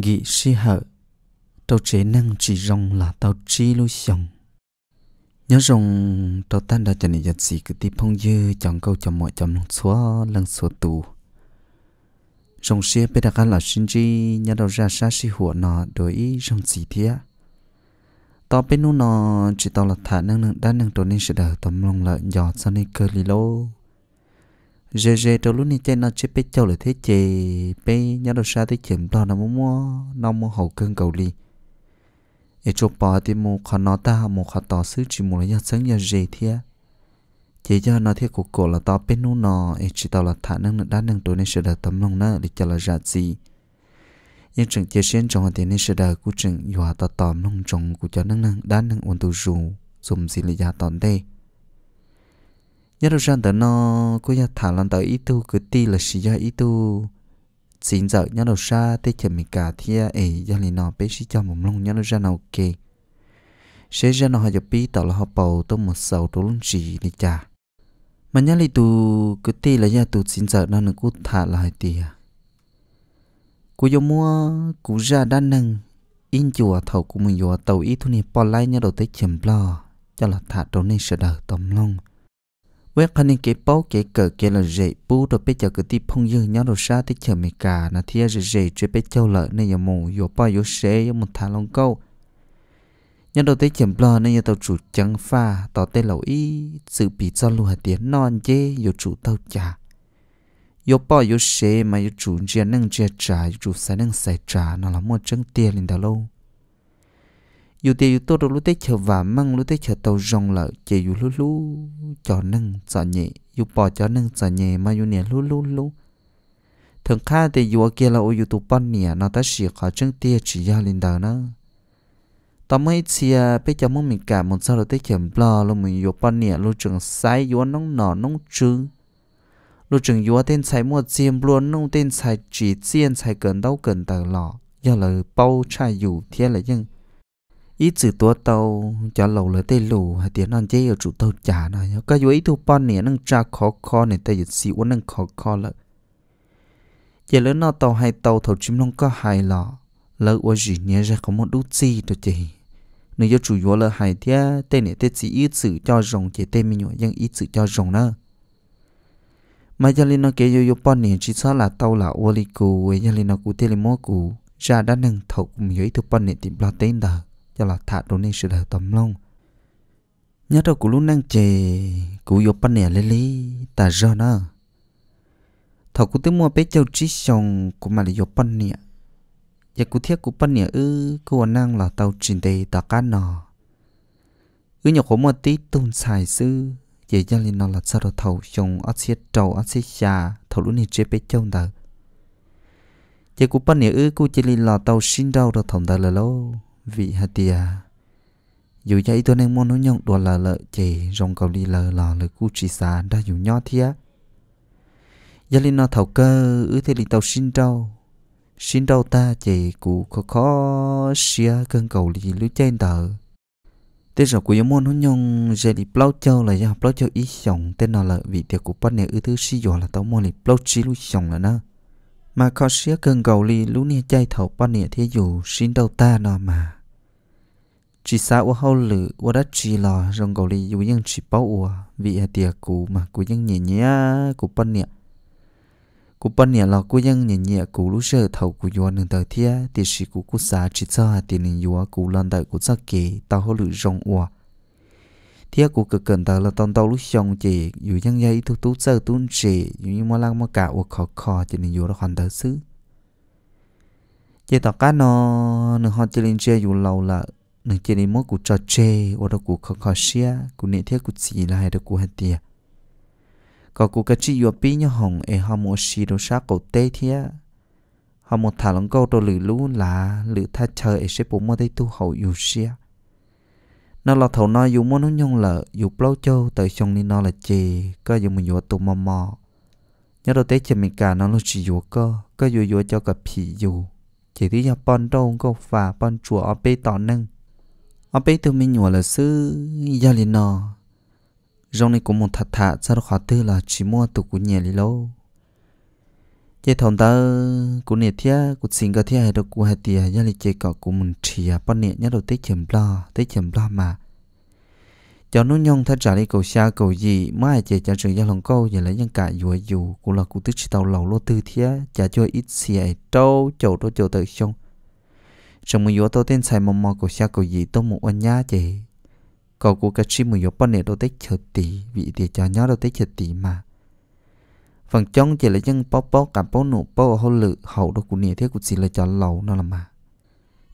nghĩ si hở tao chế năng chỉ rong là tao chi lưu xong nhớ rong tao tan đã cho chẳng nhận gì cứ tiếp phong dư chẳng câu chẳng mọi chẳng xóa lăng xóa tù rong xe bây giờ là sinh chi nhớ đâu ra xa si hủa nọ đối ý rong gì thế tao bên nó chỉ tao là thả năng năng đa năng tổ nên sẽ đỡ tầm lòng lợi giọt sau này cơ lì lô rề rề trâu lúc này trên nó chơi bé châu là thế chị bé nhớ đâu xa thế chìm đó nó muốn mua nó mua hậu cơn cầu li ở chỗ bỏ thì mua khó nó ta mua khó tỏ sứ chỉ mua là nhớ sáng nhớ rề thia chỉ cho nó thiết của cổ là to bên nó nó ở chỉ tao là thả năng đá năng tối nên sẽ đợt tấm lòng nó để cho là ra gì nhưng chừng chia sen trong hoàn tiền nên sẽ đợt của chừng yêu hạ tao tóm lòng trong của cho năng năng đá năng ổn tu dù dùng gì là giả tóm đây nhất đâu rằng tới nó cứ ya thả lần tới ít tu cứ ti là xí ya ít tu xin giờ nhất đâu xa tới chờ mình cả thì ấy ya lì nó bé xí cho một lông nhất đâu rằng nào ok sẽ ra nó họ cho pi tớ là họ bầu tôi một sầu tôi luôn chỉ đi cha mà nhớ lì tu cứ ti là ya tu xin giờ nó nó cứ thả lại à cứ yo mua cứ ra đa năng in chùa thầu của mình yo tàu ít thu nè bỏ lại nhất đầu tới chìm lo cho là thả trốn này sợ đờ tầm lông với báo cả là เวคันนี้เก็บป้อเก็บเกิดเกลเจปูตัวเป็ดเจ้าก็ที่พงยืนย้อนรสชาติเฉยไม่กานะที่จะเจจะเป็ดเจ้าเลยในยามมูโยป้อยโยเชยมุนทาลงเก้ายัน đầu tới chậm lo nên nhà tàu chủ chẳng pha tỏ tê lẩu y sự bị do lùa tiếng non chê yo chủ tàu trà yo bỏ yo xe mà yo chủ chia nâng chia trà yo chủ sai nâng sai trà nó là một chân tiền lên tàu lâu dù tiền dù tôi lúc tết chờ và măng, lúc tết chờ tàu rong lợ chỉ dù lú lú, cho nâng sợ nhẹ dù bỏ cho nâng sợ nhẹ mà dù nè lú lú lú. thường khá thì dù kia là ô dù tụ bắn nè nó ta chỉ khó chân tia chỉ ra linh đầu nó tao mới chia bây giờ mình cả một sau rồi tết chậm lo luôn mình dù bắn nè lúc trường sai dù nóng nọ nóng trứng lúc trường dù tên sai mua chiêm luôn nông tên sai chỉ chiên sai cần đau cần tờ lọ giờ là bao trai là nhưng ít chữ tua tàu cho lâu là tê lù hay tiếng ăn chơi ở chủ tàu trả này có yếu ít thu ban nè nâng cha khó khó này tay dịch sĩ xịu nâng khó khó lợ giờ lỡ nó tàu hay tàu thầu chim long có hai lọ lỡ ô gì nhớ ra không một đút gì được chị nếu cho chủ yếu lỡ hài thế tên này tên chỉ ít chữ cho rồng chỉ tên mình nhỏ nhưng ít chữ cho rồng nữa mà giờ lên nó kể yo yo ban này chỉ sao là tàu là ô li cù giờ lên nó cụ tê lên mua cù ra đã nâng thầu cùng yếu ít thu ban nè tìm lo tên đời cho là thả đồ nên sự đời tầm lòng. nhớ đâu cũng lúc năng chè cụ vô bắn nè lê lê ta rơ nó thọ cụ tới mua bé châu trí xong cụ mà là vô bắn nè giờ cụ thiết cụ bắn nè ư cụ năng là tàu trình đề ta cá nọ ư nhọc mua tí tôn xài sư giờ gia linh nó là sao đó thầu xong ăn xiết trầu ăn xiết xà thầu lúc này chơi bé châu đời giờ cụ bắn nè ư cụ chỉ linh là tàu xin đâu đầu thầm đời là lâu vị hạt tìa dù vậy tôi nên muốn nói nhông đùa lờ lợ chỉ rong cầu đi lờ lò lời cú chỉ xa đã dù nhỏ thia gia linh nó thầu cơ ư thế đi tàu xin đâu xin đâu ta chỉ cú khó khó xia cơn cầu đi lưới trên tờ thế rồi của môn nó nhông gia đình plau châu là do plau châu ý chồng tên nó là vị tiệc của bắt nè ư thứ si dọ là tàu môn đi plau chi lưới chồng là nó mà khó xia cơn cầu đi lũ nia chay thầu bắt nè thế dù xin đâu ta nó mà chỉ sa u hậu lử u đã chỉ là rong gầu li u nhưng chỉ bao u vì hạt tiệt cụ mà cụ nhưng nhẹ nhẹ cụ bận nhẹ cụ bận nhẹ là cụ nhưng nhẹ nhẹ cụ lúc sơ thầu cụ u nương tờ thia thì chỉ cụ cụ sa chỉ cho hạt tiệt nương u cụ lần đầu cụ sa kì tao hậu lử rong u thia cụ cực cần tờ là tao tao lúc xong chỉ u nhưng nhẹ thu tú sơ tú chỉ u nhưng mà lăng mà cả u khó khó chỉ nương u đó hoàn tờ xứ chỉ tao cá nó nương hoa chỉ lên chơi u lâu là nên chỉ nên mỗi cụ cho chê ở đó cụ khó khó xia cụ nên thiết cụ chỉ là hai đó cụ hết tiệt có cụ cái chỉ vừa bị nhau hồng e họ mua xì đồ sát cổ tê thiệt họ một thả lòng câu đồ lử lú là lử tha chờ e sẽ bố mua đây tu hậu yêu xia nó là thấu nó dù muốn nó nhung lợ dù lâu châu tới trong đi nó là chê có dù mình vừa tu mò mò nhớ đồ tế chê mình cả nó là chỉ vừa cơ có dù vừa cho cả phì dù chỉ thấy nhà bon đâu câu phà bon chùa ở bê tỏ nâng ở bên tôi mình nhỏ là sư gia liền nọ trong này cũng một thật thà sao đó khó tư là chỉ mua tủ của nhà lý lâu chế thằng ta cũng nè thia cũng xin cái thia hay đâu của hai tia gia liền chế cọ của mình chia à, bắt nè nhớ đầu tới chấm lo tới chấm lo mà cho nó nhong thật trả đi cầu xa cầu gì mai chế trả trường gia long câu giờ lấy nhân cả dùa dù cũng là cụ tứ chỉ tàu lầu lô tư thia trả cho ít xì ấy trâu chầu trâu chầu tới xong chúng mình yếu tố tên xài mồm mò của xã của gì tôi một anh nhá chị cậu của cái chim mình yếu bắt nè đâu thích chờ tỷ vì thì cho nhá đâu thích chờ tỷ mà phần trong chỉ là chân bó bó cảm bó nụ bó hậu lự hậu đó của nè thế của chỉ là cho lâu nó là mà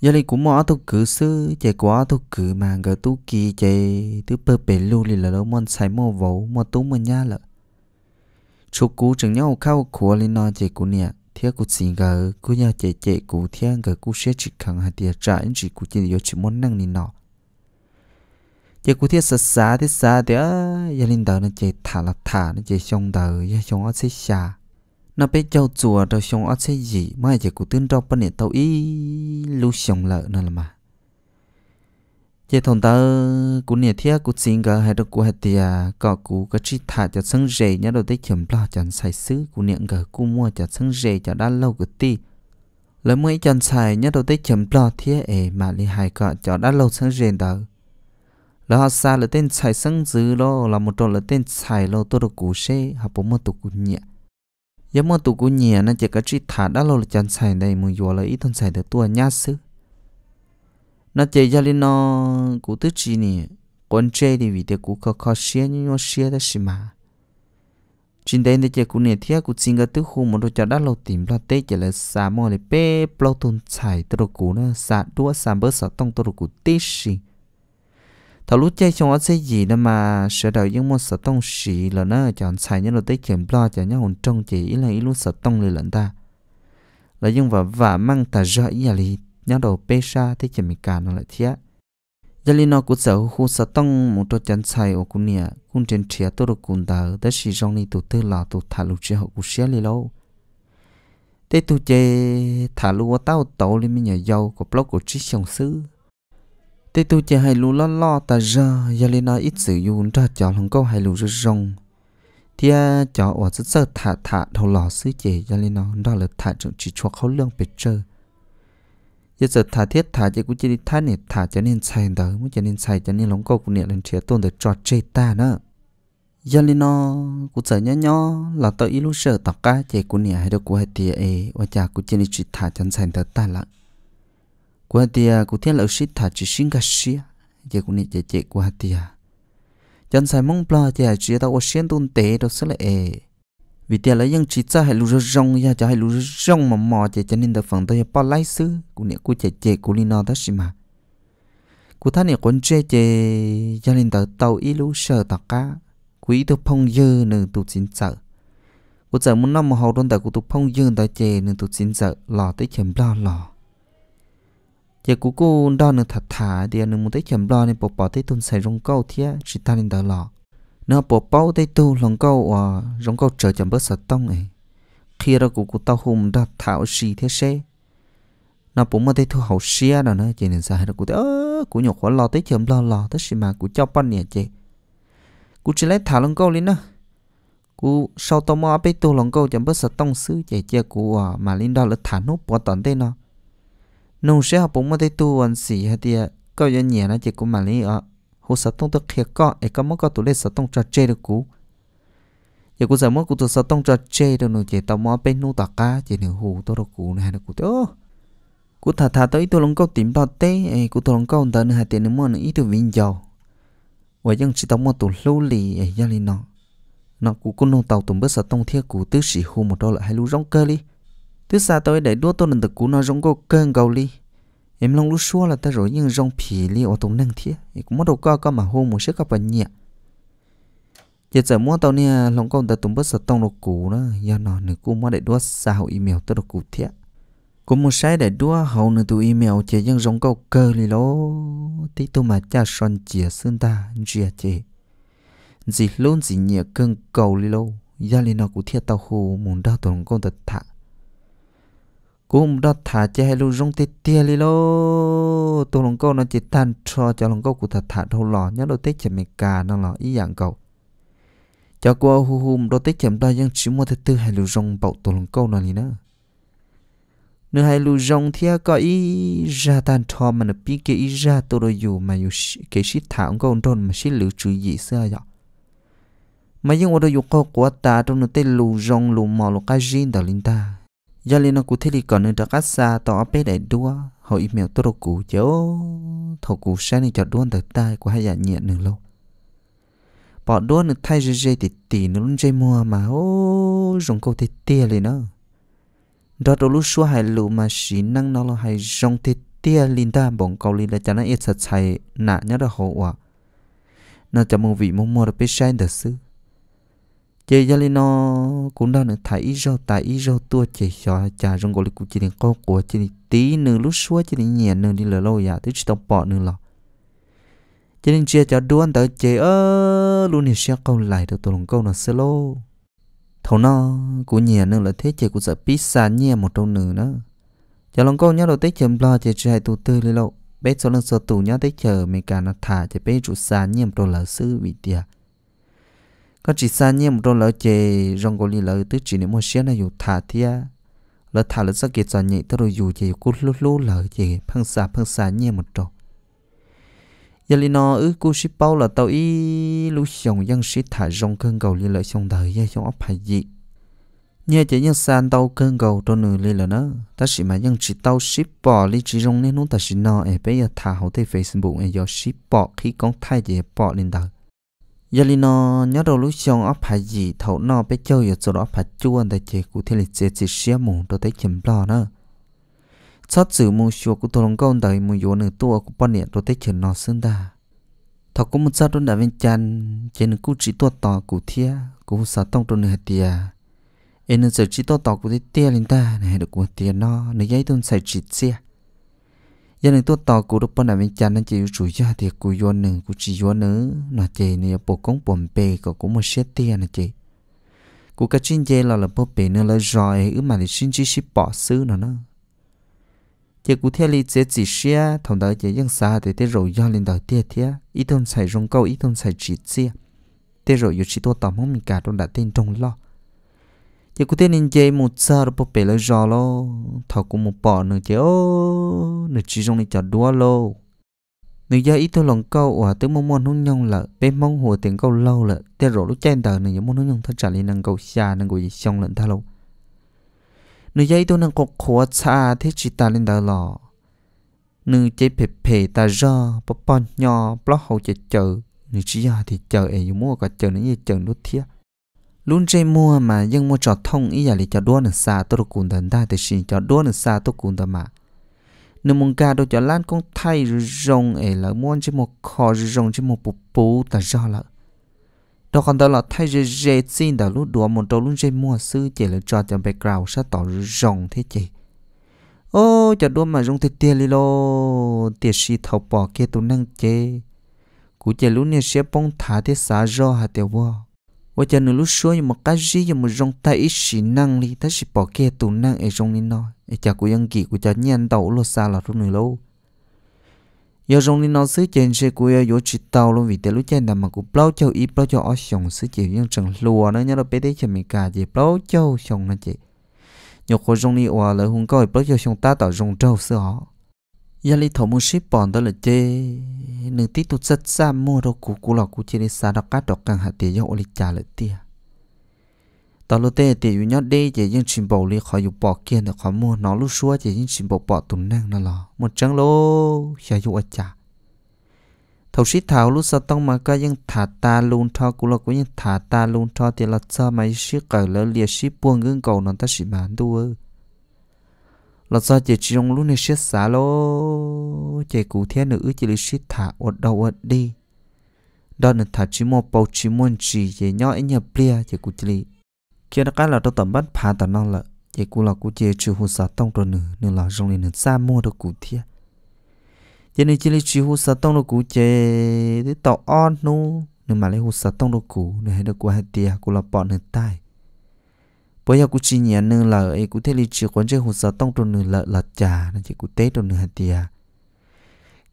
giờ này cũng mò tôi cứ xứ, chạy quá tôi cứ mà gỡ tu kỳ chạy thứ bơ bể lưu thì là đâu mòn xài mồm vỗ mò tú mò nhá lợ chú cú chẳng nhau khao khua lên nó chạy của nè thế cụ xin gờ cụ nhà chế chế cụ thế gờ cụ sẽ chỉ khẳng hạt tiền trả anh chỉ cụ chỉ yếu chỉ muốn năng nị nọ chế cụ thế sơ sá thế sá thế gia linh đầu nó chế thả là thả nó chế xong đầu gia xong ở sẽ xa nó bé cháu chùa rồi xong ở sẽ gì mà chế cụ tin đâu bên này tàu ý lưu xong lợ nó là mà chế thằng ta cũng nhiệt thiết cũng xin cả hai đứa của hai tia có cú cái chi thả cho sân rể nhớ đầu tới kiểm lo chẳng xài xứ cũng niệm cả cú mua cho sân rể cho đã lâu cái ti lấy mấy chẳng xài nhớ đầu tới kiểm lo thiết ấy mà li hai cọ cho đã lâu sân rể đó là họ xa là tên xài sân dữ lo là một trò là tên xài lo tôi được cú xe họ bố một tụ cú nhẹ giờ mà tụ cú nhẹ nó chỉ cái chi thả đã lâu là chẳng xài đây mình vừa là ít thằng xài được tua nhát xứ nó chơi gia linh nó cú tứ chi nè con chơi thì vì thế cú khó khó xé nhưng nó xé đó xí mà chính đây thì chơi cú nè thía cú xin cái tứ khu một đôi chân đã lâu tìm ra tết chỉ là xả mò để bê plau tôn chạy tơ đồ cú nó xả đua xả bớt xả tông tơ đồ cú tết xí thảo lúc chơi trong ở xây gì đó mà sửa đời những món sở tông xì là nó chọn chạy nhưng nó tết kiểm lo cho những hồn trong chỉ ý là ý lúc sở tông lên lận ta là nhưng và vả mang ta rõ ý là nhang đầu bê sa thì chỉ mình cả nó lại thiệt giờ linh nó cũng sợ khu sợ tông một trò chân sai ở cũng nè cũng trên trẻ tôi được cũng đỡ đã sử dụng này tụ tư là tụ thả lục chia họ cũng xé lên lâu thế tụ chơi thả lục ở tao tàu lên mình nhà giàu có blog của trí sòng sư thế tụ chơi hai lù lo lo ta ra giờ linh nó ít sử dụng ra cho lòng câu hai lù rất rong thì cho ở rất sợ thả thả đầu lò sư chế giờ linh nó đó là thả trong chỉ cho khâu lương bệt chơi giờ giờ thả thiết thả chỉ cũng chỉ đi thả này thả cho nên sai đó mới cho nên sai cho nên lóng câu cũng niệm lên chế tôn để cho chê ta nữa, giờ lên nó cũng sợ nhá nhó là tao ít lúc sợ tao cá chỉ cũng niệm hay đâu cũng hai tia ấy và cha cũng chỉ đi chỉ thả cho nên sai đó ta lắm cũng hai tia cũng thiết là sĩ thả chỉ sinh cả sĩ giờ cũng niệm chỉ chỉ của hai tia, cho nên mong plo chỉ là chỉ tao có xuyên tôn tế đó sẽ là ấy vì thế là những chỉ cho hay lú rong ya cho hay lú rong mà mò chạy cho nên được phần tôi bao lái xứ của nè của chạy chạy của lino đó xí mà của thằng nè quân chơi chạy cho nên được tàu ít lú sợ tạc cá quý tôi phong dơ nên tụt xin sợ của giờ muốn năm mà hậu đơn tại của tụt phong dơ tại chạy nên tụt xin sợ lò tới chém lo lò chạy của cô đo nên thật thả thì nên muốn tới chém lo nên bỏ bỏ tới tuần xài rong câu thia chỉ ta nên được lò nó bỏ bao tay tu lòng câu à rong câu chờ chậm bớt sợ tông này khi ra cụ cụ tao hùng đó thảo xì thế xe nó bố mà thấy thu hậu xia nào nó chỉ nên sai đó cụ thấy ơ cụ nhục quá lo tới chậm lo lo tới xì mà cụ cho bắn nè chị cụ chỉ lấy thả lòng câu lên đó cụ sau tao mò bê tu lòng câu chậm bớt sợ tông xứ chạy chị cụ à mà lên đó là thả nốt bỏ tận tên nó nông sẽ học bố mà thấy tu anh xì hay tiệt câu cho nhẹ nó chị cụ mà lên à hồ dạ, sa tông tôi khía có ấy có món có tụ lệ sa tông cho chơi được cú giờ cú giờ món cú tụ sa tông cho chơi được nữa chỉ tao mò bên nu tạc cá chỉ nửa hồ tôi được cú này được cú đó cú thà thà tới tôi lông câu tìm đọt tê ấy cú tôi lông câu đợt nữa hai tiền nữa mua nữa ít tôi vinh giàu vậy nhưng chỉ tao mò tụ lưu lì ấy gia lì nọ, nọ cú cú nông tàu tụm bớt sa tông thiết cú tứ sĩ hồ một đôi lại hai lú rong cơ đi tứ xa tôi để đua tôi lần được cú nó rong cô cơn gầu li em long lúc xua là ta rồi nhưng rong phì li ô tông năng thiệt thì cũng mất đầu cao cao mà hô một sức các bạn nhẹ giờ giờ mua tao nè long công ta tụng bớt sợ tông đồ cũ đó giờ nó nữa cũ mua để đua sao email tới đồ cũ thiệt cũng một sai để đua hậu nữa tụ email chỉ nhưng rong câu cơ li lố tí tụ mà cha son chia xương ta chia chê gì luôn gì nhẹ cơn cầu li lô gia li nó cũ thiệt tao hô muốn đau tụng công ta thẳng cũng đó thả chơi hay luôn rong tê tê li lô tôi lòng câu nó chỉ tàn cho cho lòng câu của thật thả đâu lò nhớ đôi tết chèm mình cả nó lò ý dạng câu, cho qua hu hu đôi tết chèm đó dân chỉ mua thứ tư hay luôn rong bậu tôi lòng câu nó này nữa nữa hay luôn rong thì có ý ra tàn cho mà nó biết cái ý ra tôi rồi dù mà dù cái shit thả ông câu đồn mà shit lựa chú gì xưa vậy mà nhưng mà đôi dù câu của ta trong nó tê lù rong lù mò lù cái riêng đó linh ta giờ lên nó cụ thế thì còn nữa đã cắt xa tỏ bé để đua họ email tôi đâu cụ chỗ thầu cụ sẽ này cho đua được tai của hai dạng nhiệt nữa lâu bỏ đua nữa thay dây dây thì tỉ nó luôn dây mua mà ô dùng câu thì tia lên nó đó đâu lúc xua hai lụ mà xí năng nó là hai dùng thì tia lên ta bọn cầu lên là cho nó ít sạch chạy nạ nhớ là hậu quả nó cho một vị mua mua được biết sai được sự chị gia linh nó cũng đang được thấy rau tại rau tua chị cho chả rong gọi cũng chỉ định con của chỉ định tí nửa lúc xua chỉ định nhẹ nửa đi lỡ lâu dạ tới chỉ tao bỏ nửa lọ chỉ định chia cho đuôn tới chị ơ luôn hiểu xe câu lại được tôi lòng câu nó sơ lô thầu nó cũng nhẹ nửa là thế chị cũng sợ pizza nhẹ một trong nửa nữa cho lòng câu nhớ đầu tới chấm lo chị trai tụ tư lì lộ bé số lần số tù nhớ tới chờ mình cả nó thả chị bé trụ xa một đồ lỡ sư bị tiệt có chỉ xa nhé một đôi lỡ chè rong gò li lỡ tứ chỉ nếu mua xe này dù thả thia lỡ thả lỡ sao kiệt giòn nhị tao rồi dù chè cút lú lú lỡ chè phăng xà phăng xà nhé một đôi. giờ li nó ứ cú ship bao là tao y lú xong dân ship thả rong cơn gầu li lỡ xong đời ya xong ấp phải gì nhớ chỉ nhân san tàu cơn gầu cho nửa li lỡ nó ta chỉ mà dân chỉ tàu ship bỏ li chỉ rong nên nó ta chỉ nó em bây giờ thả hậu thế facebook em do ship bỏ khi con thai chè bỏ lên đời giờ li nó nhớ đầu lúc xong ấp phải gì thấu nó bé chơi giờ chỗ ấp phải chua tại chị cụ thể là chị chị xé mù đồ tới chìm lo nữa chót chữ mù xua cụ thằng con đời mù yếu nửa tua cụ bao nhiêu đồ tới chìm nó xương đà thấu cũng một sát đôn đã bên chân trên nửa cụ chỉ tua tỏ cụ thia cụ sát tông đồ nửa tia em nửa giờ chỉ tua tỏ cụ thia lên ta này được cụ tia nó nửa giấy tuần xài chỉ xia giờ nên tôi tàu cụ đúc nằm bên chân, chán nên chỉ chủ gia thì cụ yo nương, cụ chỉ yo nữ nó chỉ này bộ công bổn bề có cũng một xét tiền là chị. cụ cái chuyên gia là là bộ bề nữa là rồi ứ mà thì chuyên chỉ ship bỏ xứ nó nó chỉ cụ theo lý chế chỉ xe thằng đó chỉ dân xa thì tới rồi do lên đầu tiệt thế ít thôn xài rong câu ít thôn xài chỉ xe tới rồi yêu chỉ tôi tàu mong mình cả trong đã tên trong lo chỉ có thể nên chơi một giờ rồi bé lấy giò lo thảo cũng một bỏ nữa chứ ô nữa chỉ trong này chờ đua lo nếu giờ ít thôi lòng câu hòa tới mong muốn hôn nhong là bé mong hồ tiền câu lâu là thế rồi lúc chen đời này muốn hôn nhong thật trả lên năng câu xa năng câu gì xong lận tha lâu nếu giờ ít thôi năng câu khó xa thế chỉ ta lên đời lò nếu chơi phê phê ta ra bắp bắp nhỏ bắp hậu chơi chờ nếu chỉ giờ thì chờ ấy muốn cả chờ nữa giờ chờ nó thiệt lún chơi mua mà nhưng mua cho thông ý là cho đua nữa xa tôi được cùng thần ta thì xin cho đua nữa xa tôi cùng thần mà nếu muốn cả đôi cho lan con thay rồng ấy là muốn chơi một kho rồng chơi một bụp bú ta do là đó còn đó là thay rồi dễ xin đó lúc đùa một đầu lún chơi mua sư chỉ là trò cho background sao tỏ rồng thế chị ô cho đua mà rồng thì tiền đi lô tiền xì thầu bỏ kia tôi năng chế cú chơi lún này sẽ bông thả thế xả do hạt tiểu vua ว่าจะนุลุชัวยังมักจียังมัรงตาอิชินังลีถ้าสิปอกแกตุนังไอรงนี่น้อยไอจากกูยังกี่กูจะเงียนเต่าลซาลาทุกหนึ่งโลยารงนี่น้อยซื้อเจนเชกูยาโยจิตเต่าลงวิเตลุเจนดามากูเปล่าเจ้าอีเปล่าเจ้าอ๋อชงซื้อเจียยังจังลัวนะเนี่ยเราไปได้เฉมิกาเจียเปล่าเจ้าชงนะเจียยกคนรงนี่ว่าเลยหุ่นก้อยเปล่าเจ้าชงตาเต่ารงเจ้าเสือยาลิอมุชิปอนตลอดเจ หนึ่งที่ตุจัดซ้ำมัวดกูกูหลอกกูเจริสาดอกกัดดอกกังหดเตียอลิจาเลยเตียตอดลเตเตียอยู่ยอดเดเจยังชิมบอกเลยขออยู่ปอกเกียนแต่ขอมัวนอรล้ชัวเจยังชิมบอกปอตุนนงนั่นหรอหมดจังโลชายุอาจาทศชิทาวลูสต้องมาก็ยังถาตาลุนทอ กูเลาก็ยังถาตาลุนทอเตี๋ยเราจะมาชิเกลเลียชิปวงเงื่อนเก่านั่นตาชสิมาด้วย là do chị trong lúc này xét xả lô chị cụ thế nữ chị lấy xét thả ở đầu ở đi đó là thả chỉ một bầu chỉ muốn chỉ chị nhỏ ấy nhập bia chị cụ chị lấy kia đó cái là tôi tầm bắt phá tận năng là chị cụ là cụ chị chịu hồ sa tông rồi nữa nên là trong này nên xa mua được cụ thế chị này chị lấy chịu hồ sa tông được cụ chị thì tàu on nu nhưng mà lấy hồ sa tông được cụ nên được cụ hai tia cụ là bọn người tai bây giờ cũng chỉ nhớ nương là ấy cũng thế lịch chỉ quan chơi hồ sơ tông trong nương là là trà nên chỉ cũng tế trong nương hạt tiề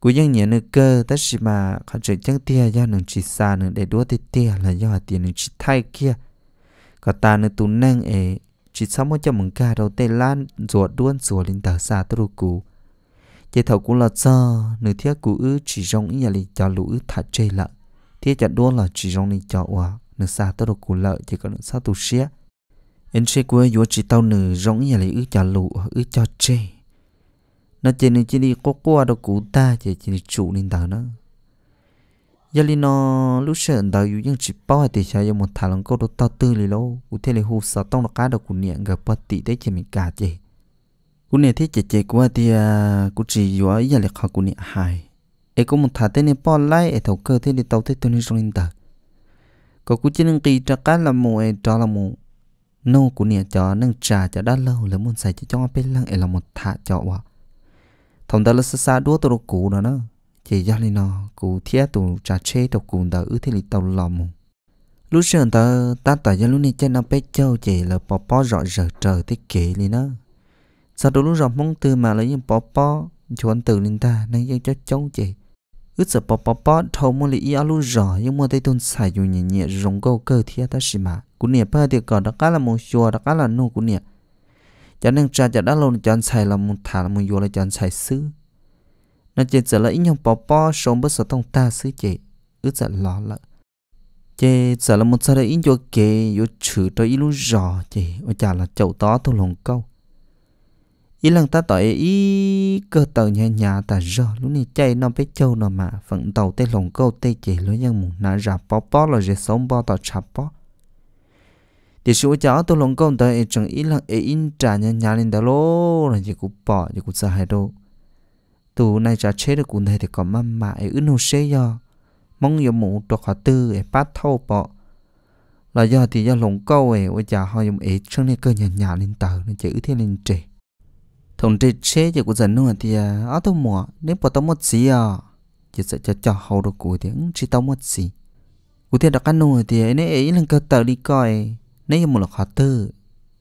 cũng ยัง nhớ nương cơ tất chỉ mà họ chơi chẳng tiề do nương chỉ xa nương để đua tiề tiề là do hạt tiề nương chỉ thay kia cả ta nương tu năng ấy chỉ sau mà cho mừng ca đầu tây lan ruột đuôn ruột lên tờ xa tôi cũ chế thầu cũng là do nửa thiết cũ ư chỉ rong ý nhà lì cho lũ ư thả chê lợ thiết chặt đuôn là chỉ rong lì cho hòa nửa xa tôi cũ lợ chỉ có nửa xa tu xía anh sẽ quê vô chỉ tao nữ rong nhà lấy ư cho lụ ư cho chê nó chỉ nên chỉ đi có qua đâu cụ ta chỉ chỉ chủ nên tao nó giờ li nó lúc sợ tao yêu những chỉ bao thì sao yêu một thằng lòng câu đó tao tư lì lâu cụ thế là hồ sợ tao nó cá đâu cụ niệm gặp bát tị đấy chỉ mình cả chê. cụ niệm thế chỉ chê qua thì à, cụ chỉ vô giờ là khó cụ niệm hài ấy có một thằng thế này bao lại ấy thầu cơ thế thì tao thế tôi nên rong nên tao có cụ chỉ nên kỳ trả cá là mù ấy trả là mù nô của nia cho nâng trà cho đã lâu là muốn xài chỉ cho bên lăng là một thả cho bỏ thằng ta là xa xa đua cũ đó nó chỉ do nên nó cụ thiết tụ trà chê tàu cũ đó thế là tàu lòm lúc xưa ta ta tỏ ra lúc này trên nó bé châu chỉ là bỏ bỏ rõ trời thế kỷ lên nó sao đúng lúc rõ mong từ mà lấy những bỏ bỏ chuẩn từ lên ta nên cho châu chỉ ước sợ bỏ thầu mua lý áo lúc rõ nhưng mua tay tôn xài dù nhẹ nhẹ câu cơ thiết ta xì mà cú nè ba thì còn đó cá là mông xua đó cá là nô cú nè cho nên cha cho đã lâu chọn xài là mông thả là mông vô chọn xài xứ nó chỉ sợ là ít nhông bỏ bỏ sống bớt sợ tông ta xứ chị ước sợ lo lợ chị sợ là một sợ là ít vô kề vô chữ cho ít lúc rõ chị ôi là chậu tó thôi lòng câu ý lần ta tỏi ý cơ tàu nhà nhà ta rơ lúc này chạy nó bé châu nó mà phận tàu tê lồng câu tê chỉ lối nhân mù nã rạp bó bó là rệt sống bó tàu chạp bó thì số cháu tôi lòng công tới chẳng ý là ấy in trả nhà nhà lên đó lô là chỉ cũng bỏ chỉ cũng sợ hãi đâu tụ này trả chết được cũng thế thì có mắm mà ấy ướn hồ xế giờ mong yêu mũ đồ khó tư ấy bắt thâu bỏ là giờ thì giờ lòng câu ấy ôi chả họ dùng ấy chẳng này cơ nhà nhà lên tờ nên chỉ thế lên trề thằng trề chế chỉ cũng dần luôn thì ở tôi mỏ nếu bỏ tao một gì à chỉ sẽ cho cho hậu được của tiếng chỉ tao một gì Cụ thể đặt cái nuôi thì ấy ấy là cơ tờ đi coi nếu một lọc họ tư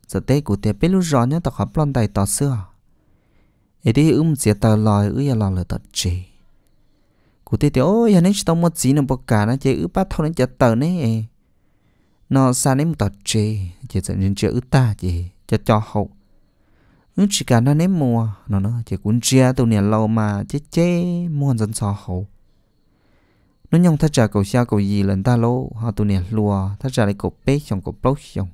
giờ tết của tiệp biết lúc rõ nhớ tao khó plon tay tao xưa ấy đi ưm dìa tao lòi ư giờ lòi lờ tật chỉ của tiệp thì ôi ya nên tao mất gì nè bọc cả nó chơi ư bắt thâu nên chơi tờ nè nó xa nên một tật chỉ chỉ dẫn đến chơi ư ta chỉ oh, e. cho cho hậu ư chỉ cả nó ném mua, nó nó chơi cuốn chia tụi nè lâu mà chết chê mua dân so hậu nó nhong thắt trả cầu xa cầu gì lần ta lô họ tu nè lùa thắt trả lại cầu bé trong cầu bốc trong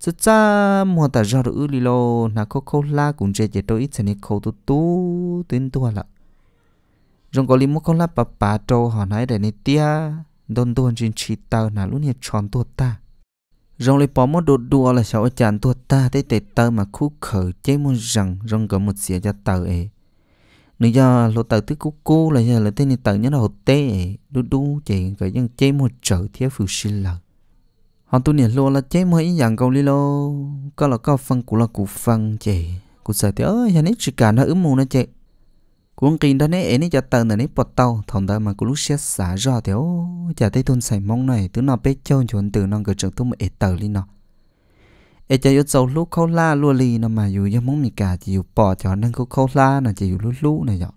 chứ cha mua ta ra được lì lô nà có câu la cũng chơi chơi đôi ít sẽ nè câu tu tu tuyên tu là trong có lim mua câu la bà bà trâu họ nói để nè tia đôn tuôn trên chỉ tao nà lúc nè tròn tu ta rong lấy bỏ mất đột đùa là sao chán tu ta tới tới tao mà khu khởi chế muốn rằng rong có một xia cho tao ấy nãy giờ lô tàu tới của cô là giờ là tên tàu nhất là hột tê đu đu chị cái dân chế một trở thiết phụ sinh là họ tu niệm luôn là chế mấy dạng câu đi lô có là có phân của là cụ phân chị cụ sợ thì ơi nhà nít chỉ cả nó ướm mù nó chị cuốn kinh đó nấy ấy cho tàu này nấy bọt tàu thòng tàu mà cụ lúc xe xả ra thì ô chả thấy thôn sài mong này tứ nó bé trơn chuẩn từ non cái trường tôi mà ế tàu lên nó เอจะยุดโซลูกเขาล่าลัวลีนะมาอยู่ยังมงมีกาจะอยู่ปอจอนั่งเขาเขาล่านะจะอยู่ลู่ลู่นะยอ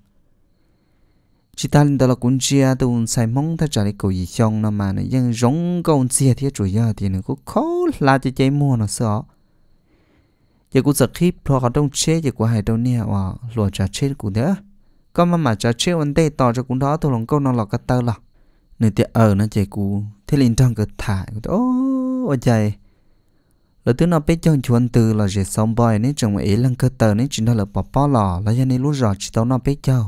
ชิตาลินตลกุนเชียตุนใส่มงถ้าจะได้กูยี่ชงนะมาเนี่ยยังร้องกูเสียที่จุยยอที่นึงกูเขาล่าจะใจมัวนะเสือจะกูจะคิดพอเขาต้องเชื่อจะกูให้ตรงเนี่ยว่าหลัวจะเชื่อกูเด้อก็มามาจะเชื่อวันเต้ต่อจะกูท้อตัวหลงกูนอนหลอกกระเตอร์หรอเนี่ยเตอเออนะเจกูที่ลินจังก็ถ่ายกูโอ้ใจ là thứ nào biết chọn chuẩn từ là dễ xong bài nên chồng ấy lăng cơ tờ nên chỉ là bỏ bỏ lò là do nên lúc rõ chỉ tao nào biết chọn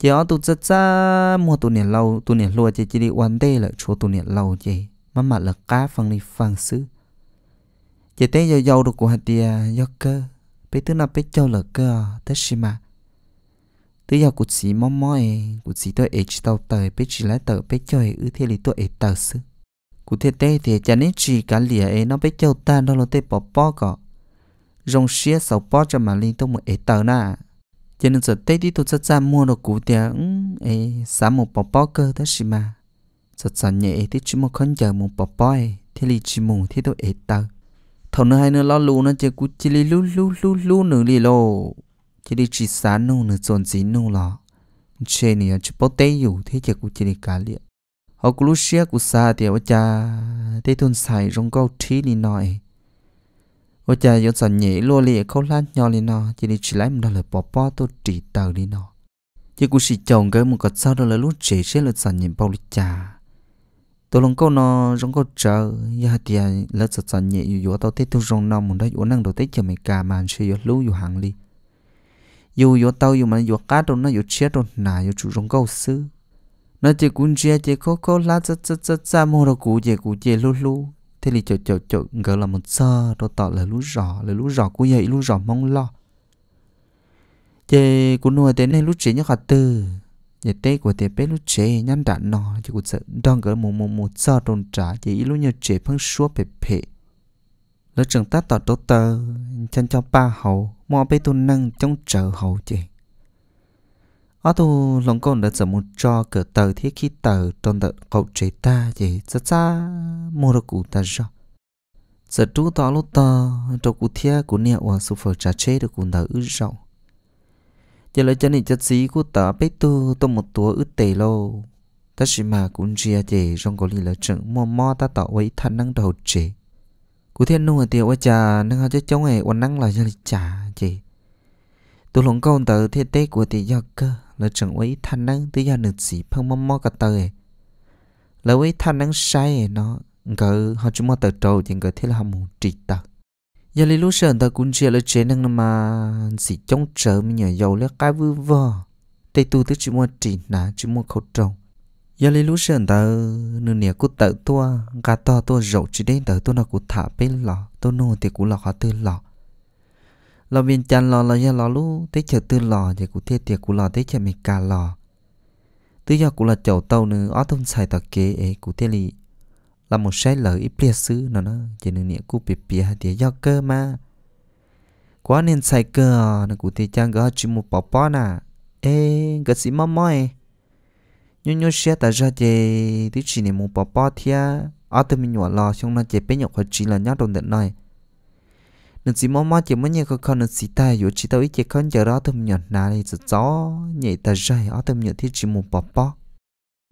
giờ ở tụ rất xa mua tụ niệm lâu tụ niệm lúa chỉ chỉ đi quan tê là chỗ tụ niệm lâu chỉ mà mà là cá phần đi phần xứ chỉ tới giờ giàu được của hạt tia do cơ biết thứ nào biết chọn là cơ tất gì mà tới giờ cụt xí mò mò ấy cụt xí tôi ấy chỉ tao tờ biết chỉ lấy tờ biết chơi ư thế lý tôi ấy tờ xứ cụ thể tế thì chả nên chỉ cả lìa ấy nó biết châu ta nó lo tế bỏ bỏ cả rong xía sầu bỏ cho mà linh tông một ấy tờ na cho nên giờ tế đi tôi chắc ra mua được cụ thể ấy xả một bỏ bỏ cơ đó gì mà giờ giờ nhẹ thì chỉ một con giờ một bỏ bỏ ấy thì lì chỉ mù thì tôi ấy tờ thầu nữa hai nữa lo lù nó chỉ cụ chỉ lì lù lù lù lù nữa lì lô chỉ đi chỉ xả nô nữa tròn gì nô lò chơi này chỉ bỏ tế dù thế chỉ cụ chỉ đi cả liệt họ cứ lúc xia của xa thì ở cha thế thôn xài rong câu trí đi nói ở cha dọn sợ nhỉ lô lì khâu lan nhò đi nó chỉ đi chỉ lấy một đôi lời bỏ bỏ tôi chỉ tờ đi nó chỉ cũng xì chồng cái một cái sau đó là lúc chỉ sẽ là sợ nhỉ bao lì cha tôi lòng câu nó rong câu chờ ya thì là sợ sợ nhỉ yo tao thế thôn rong nó một đôi yo năng đầu thế chờ mày cả mà sẽ yo lú yo hàng li yo yo tao yo mà yo cá đâu nó yo chết đâu nà yo chủ rong câu xứ nó chỉ cũng chia chỉ có có lá chớ chớ chớ chớ mua đồ cũ chỉ cũ chỉ lú lú thế thì chỗ chỗ chỗ gỡ là một sơ đồ tỏ là lú rõ là lú rõ cũng vậy lú rõ mong lo chỉ cũng nuôi thế này lú chỉ nhớ khát tư giờ tết của tết bé lú chỉ nhăn đạn nọ chỉ cũng sợ đang gỡ một một một sơ đồn trả chỉ lú nhớ chỉ phăng xuống bẹp bẹp lỡ trường tát tỏ tớ tờ chân cho ba hậu mò bê tu năng trong chợ hậu chị ở tu lòng con đã giờ muốn cho cờ tờ thiết khi tờ trong tờ cậu chế ta gì cha cha mua được cụ ta cho giờ chú tỏ lúc tờ trong cụ thia cụ nẹo và số phận trà chế được cụ tờ ư rộng giờ lại cho nên chất xí của tờ bế tu tôi một túa ư tề lô ta chỉ mà cũng chia chế trong có lý là chừng mò mò ta tạo với thân năng đầu chế cụ thiên nua thì ở cha nên họ chứ chống ấy quan năng là cho trả chế tôi lòng con tờ thiết tế của thì do cơ nó chẳng ấy than năng tự do nực gì phong mò mò cả tờ là ấy than năng sai nó ngờ họ chúng mò tờ trâu thì ngờ thế là họ muốn trị tờ. giờ lấy lúc sờn ta cũng chia lấy chế năng mà gì chống trở mình nhờ dầu lấy cái vư vơ tây tu tức chỉ mua trị nà chỉ mua khẩu trâu giờ lấy lúc sờn ta nửa nửa cũng tự tua cả to tua rậu chỉ đến tự tua nó cũng thả bên lọ tua nô thì cũng lọ họ tư lọ lò viên chăn lò lò ya lò lu tế chờ tư lò thì cụ thế tiệt cụ lò tế chờ mình cà lò tư do cụ là chậu tàu nữa ó thông xài tờ kế ấy cụ thế lì là một sai lỡ ít bia xứ nó nó chỉ nên nghĩa cụ bị bia thì do cơ mà quá nên xài cơ nó cụ thế chăng gỡ chỉ một bỏ bỏ nà ê gỡ gì mà mỏi nhớ nhớ xe ta ra chè tí chỉ nên một bỏ bỏ thia ó từ mình nhỏ lò xong nó chè bé nhỏ khỏi chỉ là nhát đồng tận này nên chỉ mò mò chỉ muốn nhận con nên chỉ ta yếu chỉ tao ít chỉ con chờ đó thầm nhận nà đi giờ gió nhẹ ta rơi ở thầm nhận thì chỉ một bọ bọ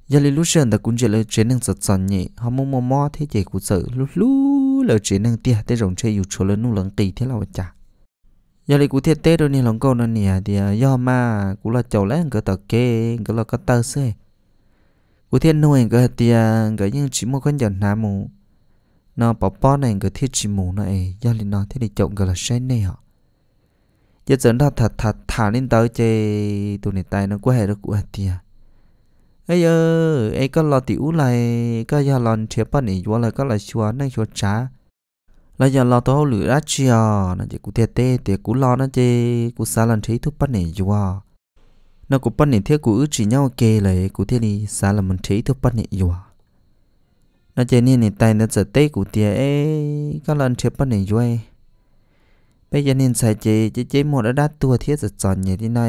giờ lý lúc sân ta cũng chỉ lời chế năng giật giòn nhẹ họ mò mò mò thế chỉ cũng sợ lúc lúc lời chế năng tia để rồng chơi yếu chỗ lớn nụ lớn kỳ thế là vậy chả giờ lý cũng thiết tế rồi nè lòng câu nó nè à, thì à, do mà cũng là chầu lên cái tờ kê cái là cái tờ xe cũng thiết nuôi cái thì cái à, những chỉ một con giờ nà mù nó bỏ bỏ này cái thiết chỉ mù này do lý nó thế thì chọn cái là sai này họ giờ dẫn ra thật thật thả lên tới chơi tụi này tay nó quá hệ được của tia ấy ơ ấy có lo tiểu lại có giờ lon chế bắt này vô lại có là xua này xua trả là giờ lo tao lửa ra chia à, nó chỉ cụ thiệt tê thì cụ lo nó chơi cụ xa lần thấy thuốc bắt này vô à. nó cũng bắt này thiết cụ ước chỉ nhau kề lại cũng thiệt đi xa là mình thấy thuốc bắt này vô à. นาเจนี่นี่ไตนาจะเตะกูเตี้ยเอก็ลันเชืทปปนี่ยวยเปยนินใส่เจเจเจหมดอดัดตัวเทียสจอนเนี่ยที่ไหน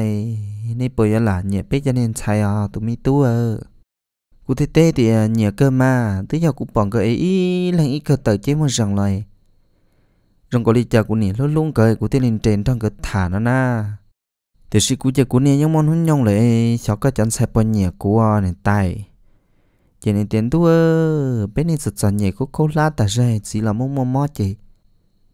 ในปยหลานเนี่ยเปยนินใส่อตุมีตัวกูเตะเตียเนี่ยเกิ็มาตัวยากูปองก็ไอ้หลังอีกก็เตะเจมันสังเลยรองกอลิจากูนี่ลุลุงเกิดกูเตียนเจนท่องเกิดฐานน่ะแต่สิกูจะกูเนี่ยยังมันหุ่นยงเลยชอบก็จันใส่ปนเนี่ยกูอ่ะเนี่ยไต chị nên tiền tu ơ bên này sạch sạch nhảy có câu la ta ra chỉ là mông mua mò chị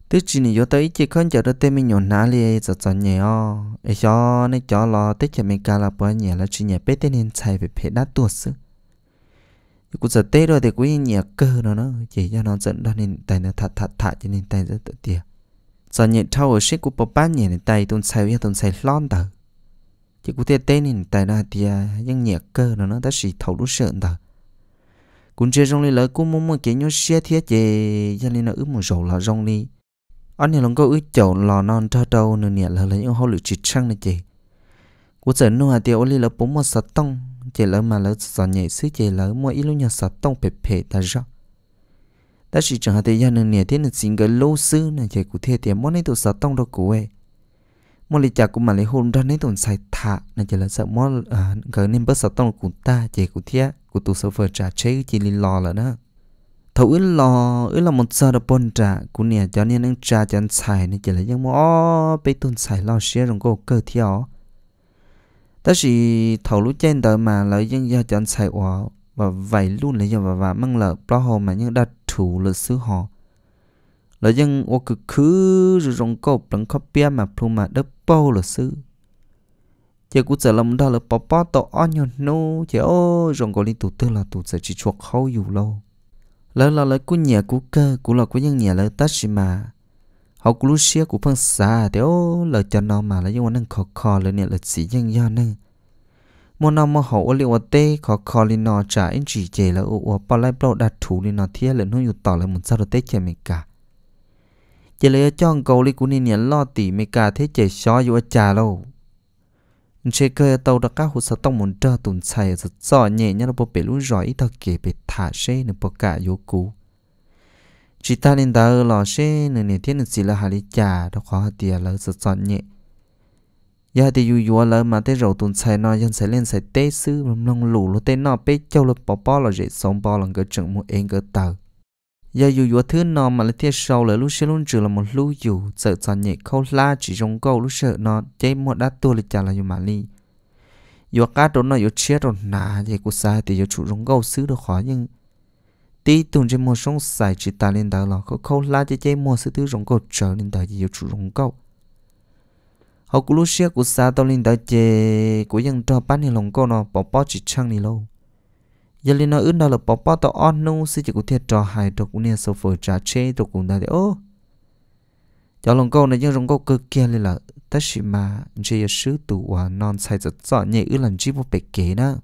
tức chị này vô tới chị con chờ đợi tên mình nhổn ná liền sạch sạch nhảy o ấy cho nên cho lo tức chị mình cả là bữa nhảy là chị nhảy bên tên nên chạy về phía đá tuột sự cũng giờ tết rồi thì cũng nhảy cơ nó nó chỉ cho nó dẫn đó nên tay nó thạt thạt thạt cho nên tay rất tự tiệt giờ nhảy thâu ở xích của bà bán nhảy nên tay tôn sai với tôn sai lon tờ chỉ cũng tết tên nên tay nó thì à, những nhảy cơ nó nó đã chỉ thâu đủ sợ tờ cũng chơi rong li lỡ cũng muốn muốn kiếm nhau xe thiết gì cho nên nó ướp một rổ là rong li anh này lòng có ướp chậu lò non cho đâu nữa nè là lấy những hậu lựu chỉ trăng này chị của sở nu hà tiêu li lỡ bốn một sạt tông chị lỡ mà lỡ sợ nhảy xứ chị lỡ mua ít lúc nhà sạt tông pè pè ta ra ta chỉ chẳng hà tiêu gia nên nè thế là xin cái lô xứ này chị cụ thiết tiền món này tụ sạt tông đâu cụ ấy มลิจากุมาลิฮุนดันในตุนไซทถาใ่นจะละสมอลเอ่เกิดนในบัสต้องกุตาเจกุเทียกุตุสเฟจ่าเชือจิลิลอล้วนะทวิลลออึลมุซาดปนจ่ากุเนียจอนี่นังจ่าจันไซนี่จะละยังมอไปตุนไซลอเชรงโกเกิดเทียวแต่สิทาลุเจนดมาเลยยังยาจันไซวะว่าไวลุ่นเลยยังว่ามังละปลอหมายังดัดถูหลือซื้อหอ là dân ô cứ khứ rồi rong câu bằng copy mà plum mà đớp bao là sư chỉ cũng giờ làm đó là bỏ bỏ tao ăn nhau nô chỉ ô rong câu lên tụ tư là tụ sẽ chỉ chuột khâu dù lâu lỡ là lỡ cũng nhà cũng cơ cũng là cũng nhân nhà là tất gì mà họ cũng lúc xưa cũng phân xa thì ô là cho nó mà là dân ô nâng khó khó lỡ nè lỡ sĩ dân do nâng một năm mà họ ô liệu ô tê khó khó lên nó trả anh chỉ chế là ô ô bỏ lại bao đặt thủ lên nó thiết lỡ nó dù tỏ là một sao đó tết chè mình cả chỉ lấy chọn cầu li cũng nên lo tỉ mấy cả thế chế xó dù ở lâu chế cơ tàu đã các sơ tông muốn trở tồn xài rất rõ nhẹ nhá bộ bể lũ giỏi thật kể bể thả xe nè bộ cả vô chỉ ta nên đã ở xe nè nè thiên nè xì là hà lý trà đó khó hạt tìa là rất nhẹ giờ thì dù dù là mà tới rầu tồn xài nó dân xài lên xài tế sư mầm lông lũ lô tế nó bế châu lô bó bó là dễ sống bó là ngỡ trưởng mua ên ngỡ tàu giờ dù vừa thứ nó mà là thiết sâu là lúc sẽ luôn trừ là một lũ dù sợ sợ nhẹ khâu la chỉ trong câu lúc sợ nó chế mua đá tua lịch trả là dù mà li dù cá trốn nó dù chết rồi nà vậy cũng sai thì dù chủ trong câu xứ được khó nhưng tí tùng trên một sông xài chỉ ta lên đó là có khâu la chế chế một xứ thứ trong câu trở lên đó dù chủ trong câu học cũng lúc sẽ của sai tao lên đó chế của dân cho bán thì lòng câu nó bỏ bỏ chỉ chăng đi lâu giờ lên nó ướn đó là bỏ bỏ tao on nu sẽ chỉ có thiệt trò hài trò cũng nè sầu phở trà chê trò cũng đã để ô cho lòng câu này nhưng lòng câu cơ kia lên là tất sự mà chỉ là sứ tụ và non sai rất rõ nhẹ ướn lần chỉ một bề kế đó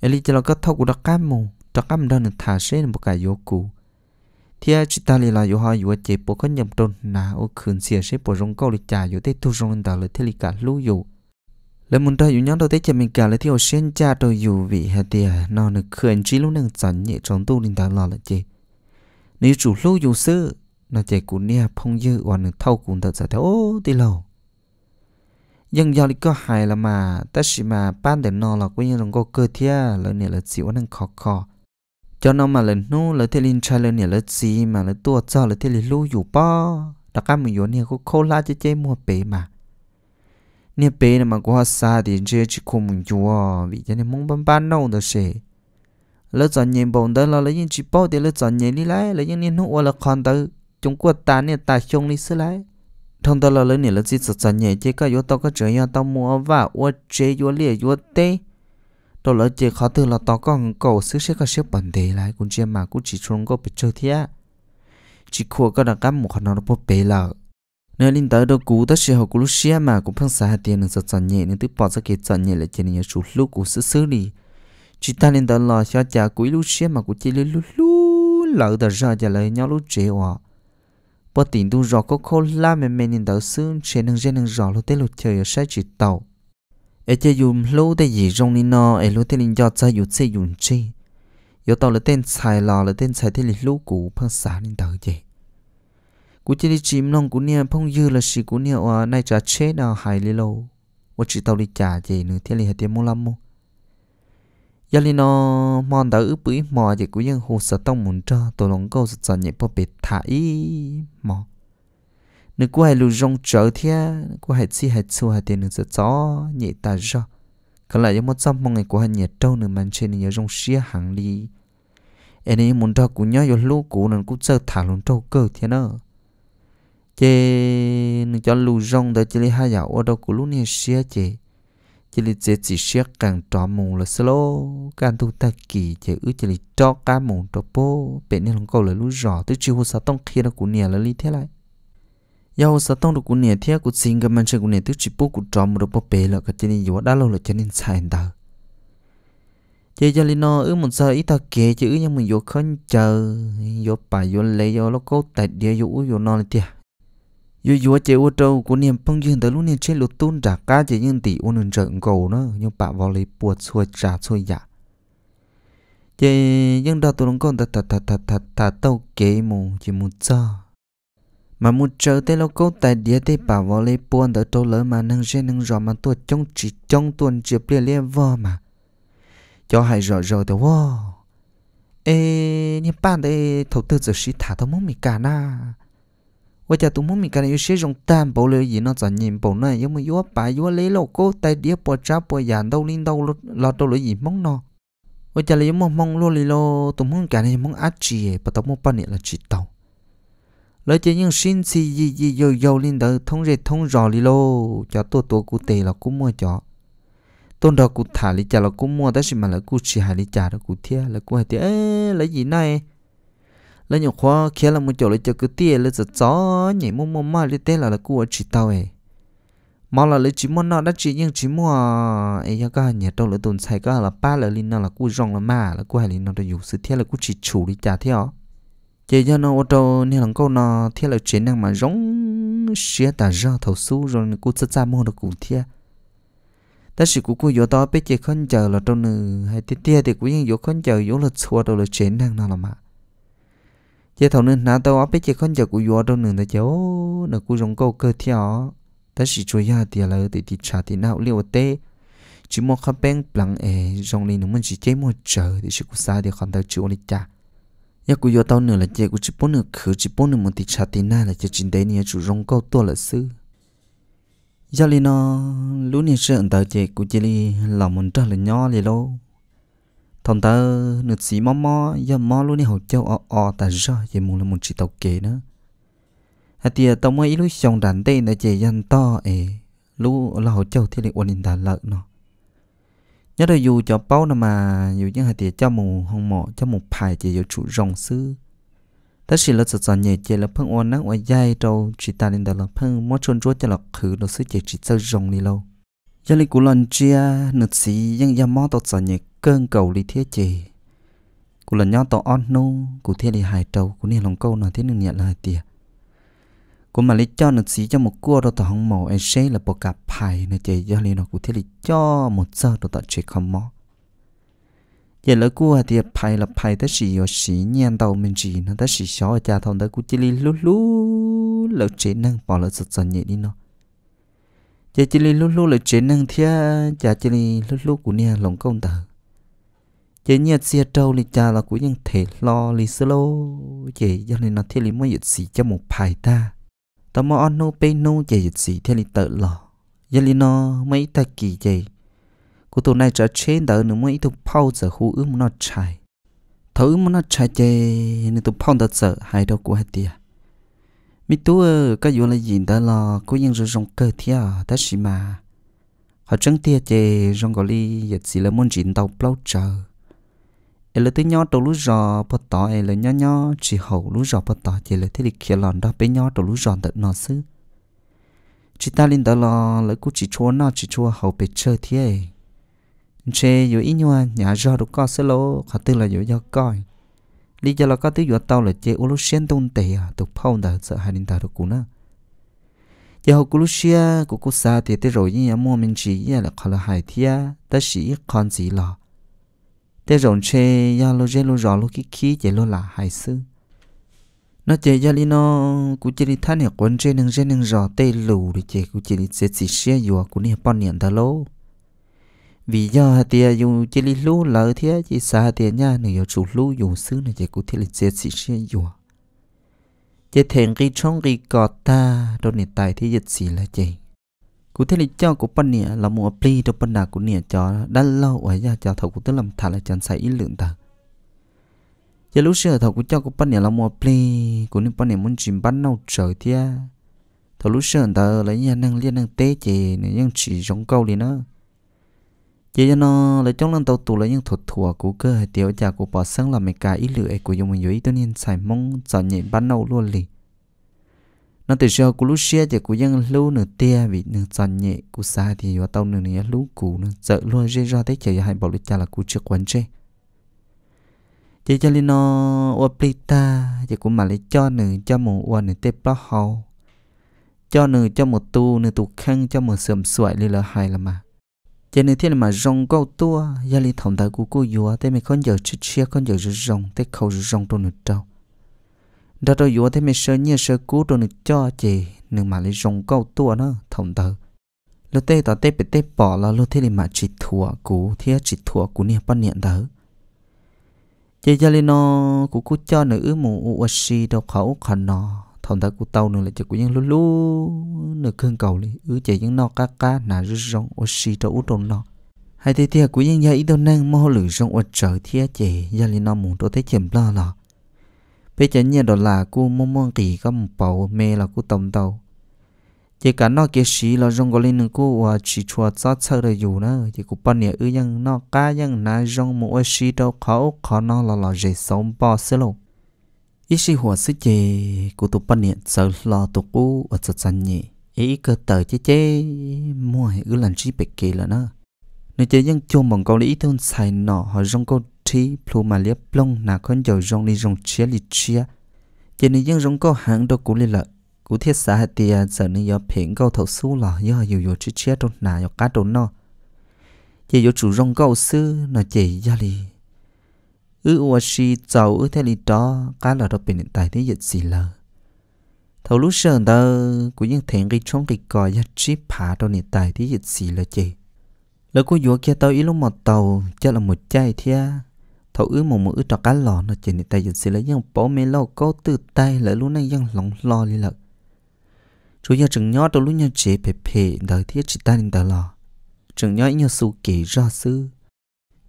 eli cho lòng có thâu của đặc cam mù đặc cam đó là thả sẽ một cái yếu cũ. thì chỉ ta là yêu hoa yêu chế bố có nhầm trôn nào ô khẩn xỉa sẽ bố rong câu để trả yếu tết thu rong đó là thế lịch cả lưu yếu แล้วมุนได้อยู่ยังเราได้จะมีการเลยที่เอาเส้นจ้าเราอยู่วิฮะเดียนอนเขื่อนจีลูกนั่งจันเนี่ยจงตู้ลินตาหล่อละเจนี่จู่ลูกอยู่ซื้อน่าเจกูเนี่ยพงยื้อวันหนึ่งเท่ากูตัดสายแต่โอ้ตีเรายังยาวลิก็หายละมาแต่สิมาป้านเดินนอนเราก็ยังลงก็เกิดเที่ยแล้วเนี่ยเราจิวันนั่งคอคอจนเอามาเลยนู้เลยที่ลินชายเลยเนี่ยเลยจีมาเลยตัวเจ้าเลยที่ลิลูกอยู่ป้อตะก้ามันอยู่เนี่ยก็โคลาเจเจมัวเป๋มา nè bé nè mà qua xa thì chơi chỉ không mình chúa vì thế nên mong bán bán đâu đó sẽ lỡ chọn nhện bóng đó là lấy những chỉ bao thì lỡ chọn nhện đi lại lấy những niên hữu là còn tới chúng qua ta nè ta chung đi xứ lại thông đó là lấy nè lỡ chỉ chọn nhện chỉ có yếu tao có chơi yếu tao mua và ô chơi yếu lìa yếu tê đó lỡ chỉ khó từ là tao còn cầu xứ sẽ có xếp bản đề lại cũng chơi mà cũng chỉ chung có bị chơi thế chỉ khua có đặc cám một khả năng nó bốc bể lại nơi linh tới đâu cú tất sẽ học cú xia mà cũng phăng xả tiền nên sợ giật nhẹ nên tức bỏ ra cái giật nhẹ lại trên nhà chủ lúc cú xứ xứ đi chỉ ta linh tới lo cho cha cú lúc xia mà cú chỉ lên lúc lúc lỡ tới ra trả lời nhau lúc chế hòa bỏ tiền tu rõ có khô la mẹ mẹ linh tới xương chế nâng chế nâng rõ lúc tới lúc chơi ở sai chỉ tàu ở chơi dùng lúc tới gì trong linh nó ở lúc tới linh cho cha dùng chơi dùng chi yếu tàu là tên xài lò là tên xài thế lịch lúc cú phăng xả linh tới vậy cú chỉ đi chìm lòng cú nia phong dư là xì cú nia à nay trả chết nào hài lì lâu và chỉ tàu đi trả gì nữa thế là hết tiền mua lắm mu giờ lì nó mòn đã ướp bưởi mò chỉ cú dân hồ sợ tông muốn cho tổ lòng câu sợ sợ nhẹ bỏ bệt thả ý mò nếu cú hay lù rong trở thì cú hay chi hay xua hay tiền nữa sợ chó nhẹ ta cho còn lại giống một trăm mong ngày cú hai nhẹ trâu nữa mình trên nhớ rong xia hàng đi em ấy muốn cho cú nhớ vô lú cú nên cú chơi thả luôn trâu cơ thế nữa chế cho lưu rong tới chỉ là hai giờ ở đâu của lúc này xia chế chỉ là chế chỉ xia càng trọ mù là slo càng thu ta kỳ chế ư chỉ là cho cá mù trọ bố bên này không có là lù rọ tới chiều hồ sa tông khi nó của nhà là lý thế lại giờ hồ sa tông được của nhà thế của xin cái mình sẽ của nhà tới chỉ bố cũng trọ mù trọ bố bể là cái chế này vừa đã lâu là chế nên sai anh ta chế cho lino ư một giờ ít ta kể chứ nhưng mà vô khấn chờ vô bài vô lấy vô lúc cố tại địa vô uống vô non là tiệt yo yo chơi ô tô của niềm phong dương tới lúc niềm chơi lột tôn trả cá chế nhưng tỷ ôn nương trận cầu nó nhưng bà vào lấy buột xuôi trả xuôi dạ chế nhưng đó tôi con thật thật thật thật thật thật tàu kế mù chỉ một cho mà một chờ thế lâu câu tại địa thế bà vào lấy buồn tới trâu lớn mà nâng chế nâng rõ mà tôi trông chỉ trông tuần chỉ bia lia vợ mà cho hay rõ rõ thì wow ê nhưng bạn đây thầu tư giờ sĩ thả tao muốn mì cả na ว่าจะตุ้มมีการอยู่เชื่อจงตามเปล่าเลยยีนอจากยินเปล่าเนี่ยยังไม่ยัวไปยัวเลี้ยโลโก้แต่เดียวปวดจ้าปวดหยาดเอาลิ้นเอาเราตัวเลยยีมองนอว่าจะเลี้ยมองมองล้วนเลยโลตุ้มการเนี่ยมองอาจีปะตุ้มปนเนี่ยละจิตเตาเลยจะยังชินซียียีโยโยลิ้นเดอท้องเรท้องรอเลยโลจะตัวตัวกูเตะเรากูมัวจ่อต้นดอกกูถ่ายลิจ่าเรากูมัวแต่สิมาแล้วกูชีหายลิจ่าเรากูเที่ยแล้วกูหายเที่ยเอ้ยแล้วยีนาย lấy nhiều khoa kia là một chỗ là cho cứ tiền lấy giờ gió nhảy mua mua mà lấy tên là là cua chỉ tao ấy mà là lấy chỉ mua nó đã chỉ nhưng chỉ mua ấy e ya cái nhà đâu lấy tồn xài cái là ba là linh nó là cua rong là mà là cua hay linh nó là dùng sự thiết là cua chỉ chủ đi trả theo chỉ cho nó ô tô nên là câu nó thiết là chuyện năng mà giống xía tả ra thầu su rồi cua sẽ ra mua được cụ thiết ta chỉ cú cú vô to bé chỉ khăn chờ là trong nửa hay tiết thì cú nhưng vô chờ vô là xua đâu là chuyện năng nào là mà chế thầu nên nã tàu áp chế con giờ của vua đâu nửa là cháu nửa của rồng câu cơ thi theo ta chỉ chú ý thì là để thì trả thì nào liệu tế chỉ một khăn beng bằng ế rồng này nó mình chỉ chế một chờ thì chỉ của xa thì còn tàu chịu đi cha nhà của vua tàu nửa là chế của chỉ bốn nửa khử chỉ bốn nửa một thì trả thì na là chế chính đấy nhà chủ rồng câu tua là sư giờ này nó lúc này sợ tàu chế của chỉ là làm mình trả là nhỏ thì lâu thông ta nước sĩ mò mò giờ mò luôn đi hậu châu ở ở ta rõ vậy muốn là một chỉ tàu kế nữa à thì tao mới lúc xong đàn tê là chỉ dân to ấy lúc là hậu châu thì lại ổn định ta lợn nó nhớ là dù cho bao nào mà dù những hạt tiệt cho mù hông mỏ cho một một 排 chỉ dù chủ rồng sư ta chỉ là sợ sợ nhẹ chỉ là phân ổn nắng ở dây đâu chỉ ta lên đó lợn phân mỗi chôn chúa cho là khử đồ sư chỉ chỉ sơ rồng đi lâu giờ lịch của lần chia nứt xí nhưng giờ mò tao sợ nhẹ cơn cầu lý thiết chế của lần nhau tao on nu của thiên lý hải châu của nè lòng câu nào thế nên nhận là tiệt của mà lý cho nứt xí cho một cua đâu tao không mò ai sẽ là bộ cặp phải nè chị giờ lý nó của thiết lý cho một giờ đâu tao chỉ không mò giờ lỡ cua thì phải là phải tới xí ở xí nhàn đầu mình chỉ nó tới xí xó ở cha thông tới của chỉ lý lú lú lỡ chế năng bỏ lỡ sợ sợ nhẹ đi nó chả chỉ li lú lú là chế năng thia chả chỉ li lú lú của nia lòng công tử. chế nia à xe à trâu li cha là của những thể lo li sơ lô chế cho nên nó thia li mới dịch xì cho một bài ta ta mà ăn nô pe nô chế dịch xì thia li tự lo giờ li nó mấy ta kỳ chế của tụi này trở trên đỡ nữa mới tụi phao giờ khu ước nó chạy thấu nó chạy chế nên tụi phao đỡ sợ hai đâu của hai tia mi tu ơ có dù là gì đó là cố nhiên rồi rong cơ thia đó, xí mà họ chẳng tiếc chứ, rong gọi li giật xí là muốn chuyện đầu plau chờ e là tới nhỏ tàu lú giò bắt tỏ e là nhỏ nhỏ chỉ hậu lú giò bắt tỏ chỉ là thế lịch kia lòn đó bé nhỏ đầu lú giò tận nó xứ chỉ ta lên đó là lấy cú chỉ chua nó chỉ chua hậu bé chơi thia chê dù ít nhua nhà giò đâu có xứ lô họ tự là dù do coi lý do là có tới dụ tao là chế ô lô sen tông tệ à tục phong đã sợ hai đình ta được cú nữa giờ học cú xia của cú sa thì tới rồi nhưng mà mình chỉ là khó là hai thia ta sĩ con gì là tới rồi chơi ya lô chơi lô rõ lô kí kí chơi lô là hai sư nó chơi ya li nó cú chơi đi thán này quân chơi nâng chơi nâng rõ tê lù đi chơi cú chơi đi chơi chỉ xia dùa cú này bao nhiêu ta lô vì do tia dùng chỉ li lú lỡ thế chỉ xa tia nha nửa giờ chủ lú dùng xứ này chỉ cụ thể là chết sĩ sẽ dùng chỉ thèn cái trong cái cọ ta đâu nè tài thế dịch sĩ là chỉ cụ thể là cho của bên nè là mua pli cho bên nào của nè cho đã lâu ở nhà cho thầu của tôi làm thà là chẳng sai ít lượng ta giờ lúc xưa thầu của cho của bên nè là mua pli của nên bên nè muốn chìm bắn nâu trời thế thầu lúc xưa ta lấy nhà năng liên năng tế chỉ nên nhưng chỉ giống câu đi nữa chỉ cho nó lấy trong lần đầu tù lấy những thuật thua của cơ hệ tiểu trả của bỏ sang là mấy cái ít lửa của dùng mình dưới tôi nên xài mong cho nhẹ bắt đầu luôn lì nó từ giờ của lúc xưa thì của dân lưu nửa tia vì nửa cho nhẹ của xa thì và tàu nửa nửa lú cũ nó sợ luôn rơi ra thế chạy hai bảo lấy trả là của chưa quán chơi chỉ cho nên nó ta thì của mà lấy cho nửa cho một ô nửa tép bó hầu cho nửa cho một tu nửa tu khăn cho một sườn sụi lên là hai là mà cho nên thế mà rong câu tua gia li thòng tay của cô vừa thế mình không giờ chích chia không giờ rong thế khâu rong trong nước trâu đó đâu vừa thế mình sơ nhớ sơ cú trong nước cho chị nhưng mà lại rong câu tua nó thòng tay lúc tê tao tê bị tê bỏ là lúc thế mà chỉ thua cú thế chỉ thua cú niệm bắt niệm đó chị gia li nó của cô cho nữ mù uashi đâu khẩu khẩn nó thông ta của tàu nữa là chỉ cú những lú lú nửa khương cầu đi ứ chạy những nọ cá cá nà rứ rong ô xì cho út tròn nọ hai thế thiệt của những gia ít đâu năng mò lử rong ô trở thiệt chạy gia lên nọ muốn tôi thấy chìm lo lọ bây giờ nhà đó là cú mong mong kỳ có một bầu mê là cú tổng tàu chỉ cả nó kia xí là rong có lên cú và chỉ chua chót sơ rồi dù nữa chỉ cú bận nhà ứ những nọ cá những nà rong một ô xì đâu khó khó nó là là dễ sống bỏ xí lộn ý sĩ hồ sĩ chê của tụ bắn điện sợ lo tụ cú ở sạch sanh nhỉ ý cơ tờ chê chê, mua hệ ư lần chi bệ kì là nó nơi chê dân chô bằng câu lý thôn xài nọ họ rong câu trí plu mà liếp plong nà con dầu rong đi rong chia li chia Chê nơi dân rong câu hàng đô cú li lợ cú thiết xã hạt tìa giờ nơi gió phiền câu thầu xu lò do dù dù chia chia đô nà dọc cá đô nọ chế dù chủ rong câu sư nó chê gia li ư ua shi chầu ư thế li đó cá là đó bên tài thế dịch gì lờ thầu lúc sờn tơ của những thẹn cái chống cái cò giá chip phá đó nền tại thế dịch gì lờ chị lỡ cô vua kia tàu ý lúc một tàu chắc là một chai thia thầu ư một mũi trọ cá lò nó chỉ nền tài dịch gì lờ nhưng bỏ mê lo cố từ tay lỡ lúc này nhưng lòng lo đi lợ chú nhà chừng nhỏ tao lúc nhà chế phê phê đời thiết chỉ ta nên tờ lò chừng nhó ý nhà su kỳ ra sư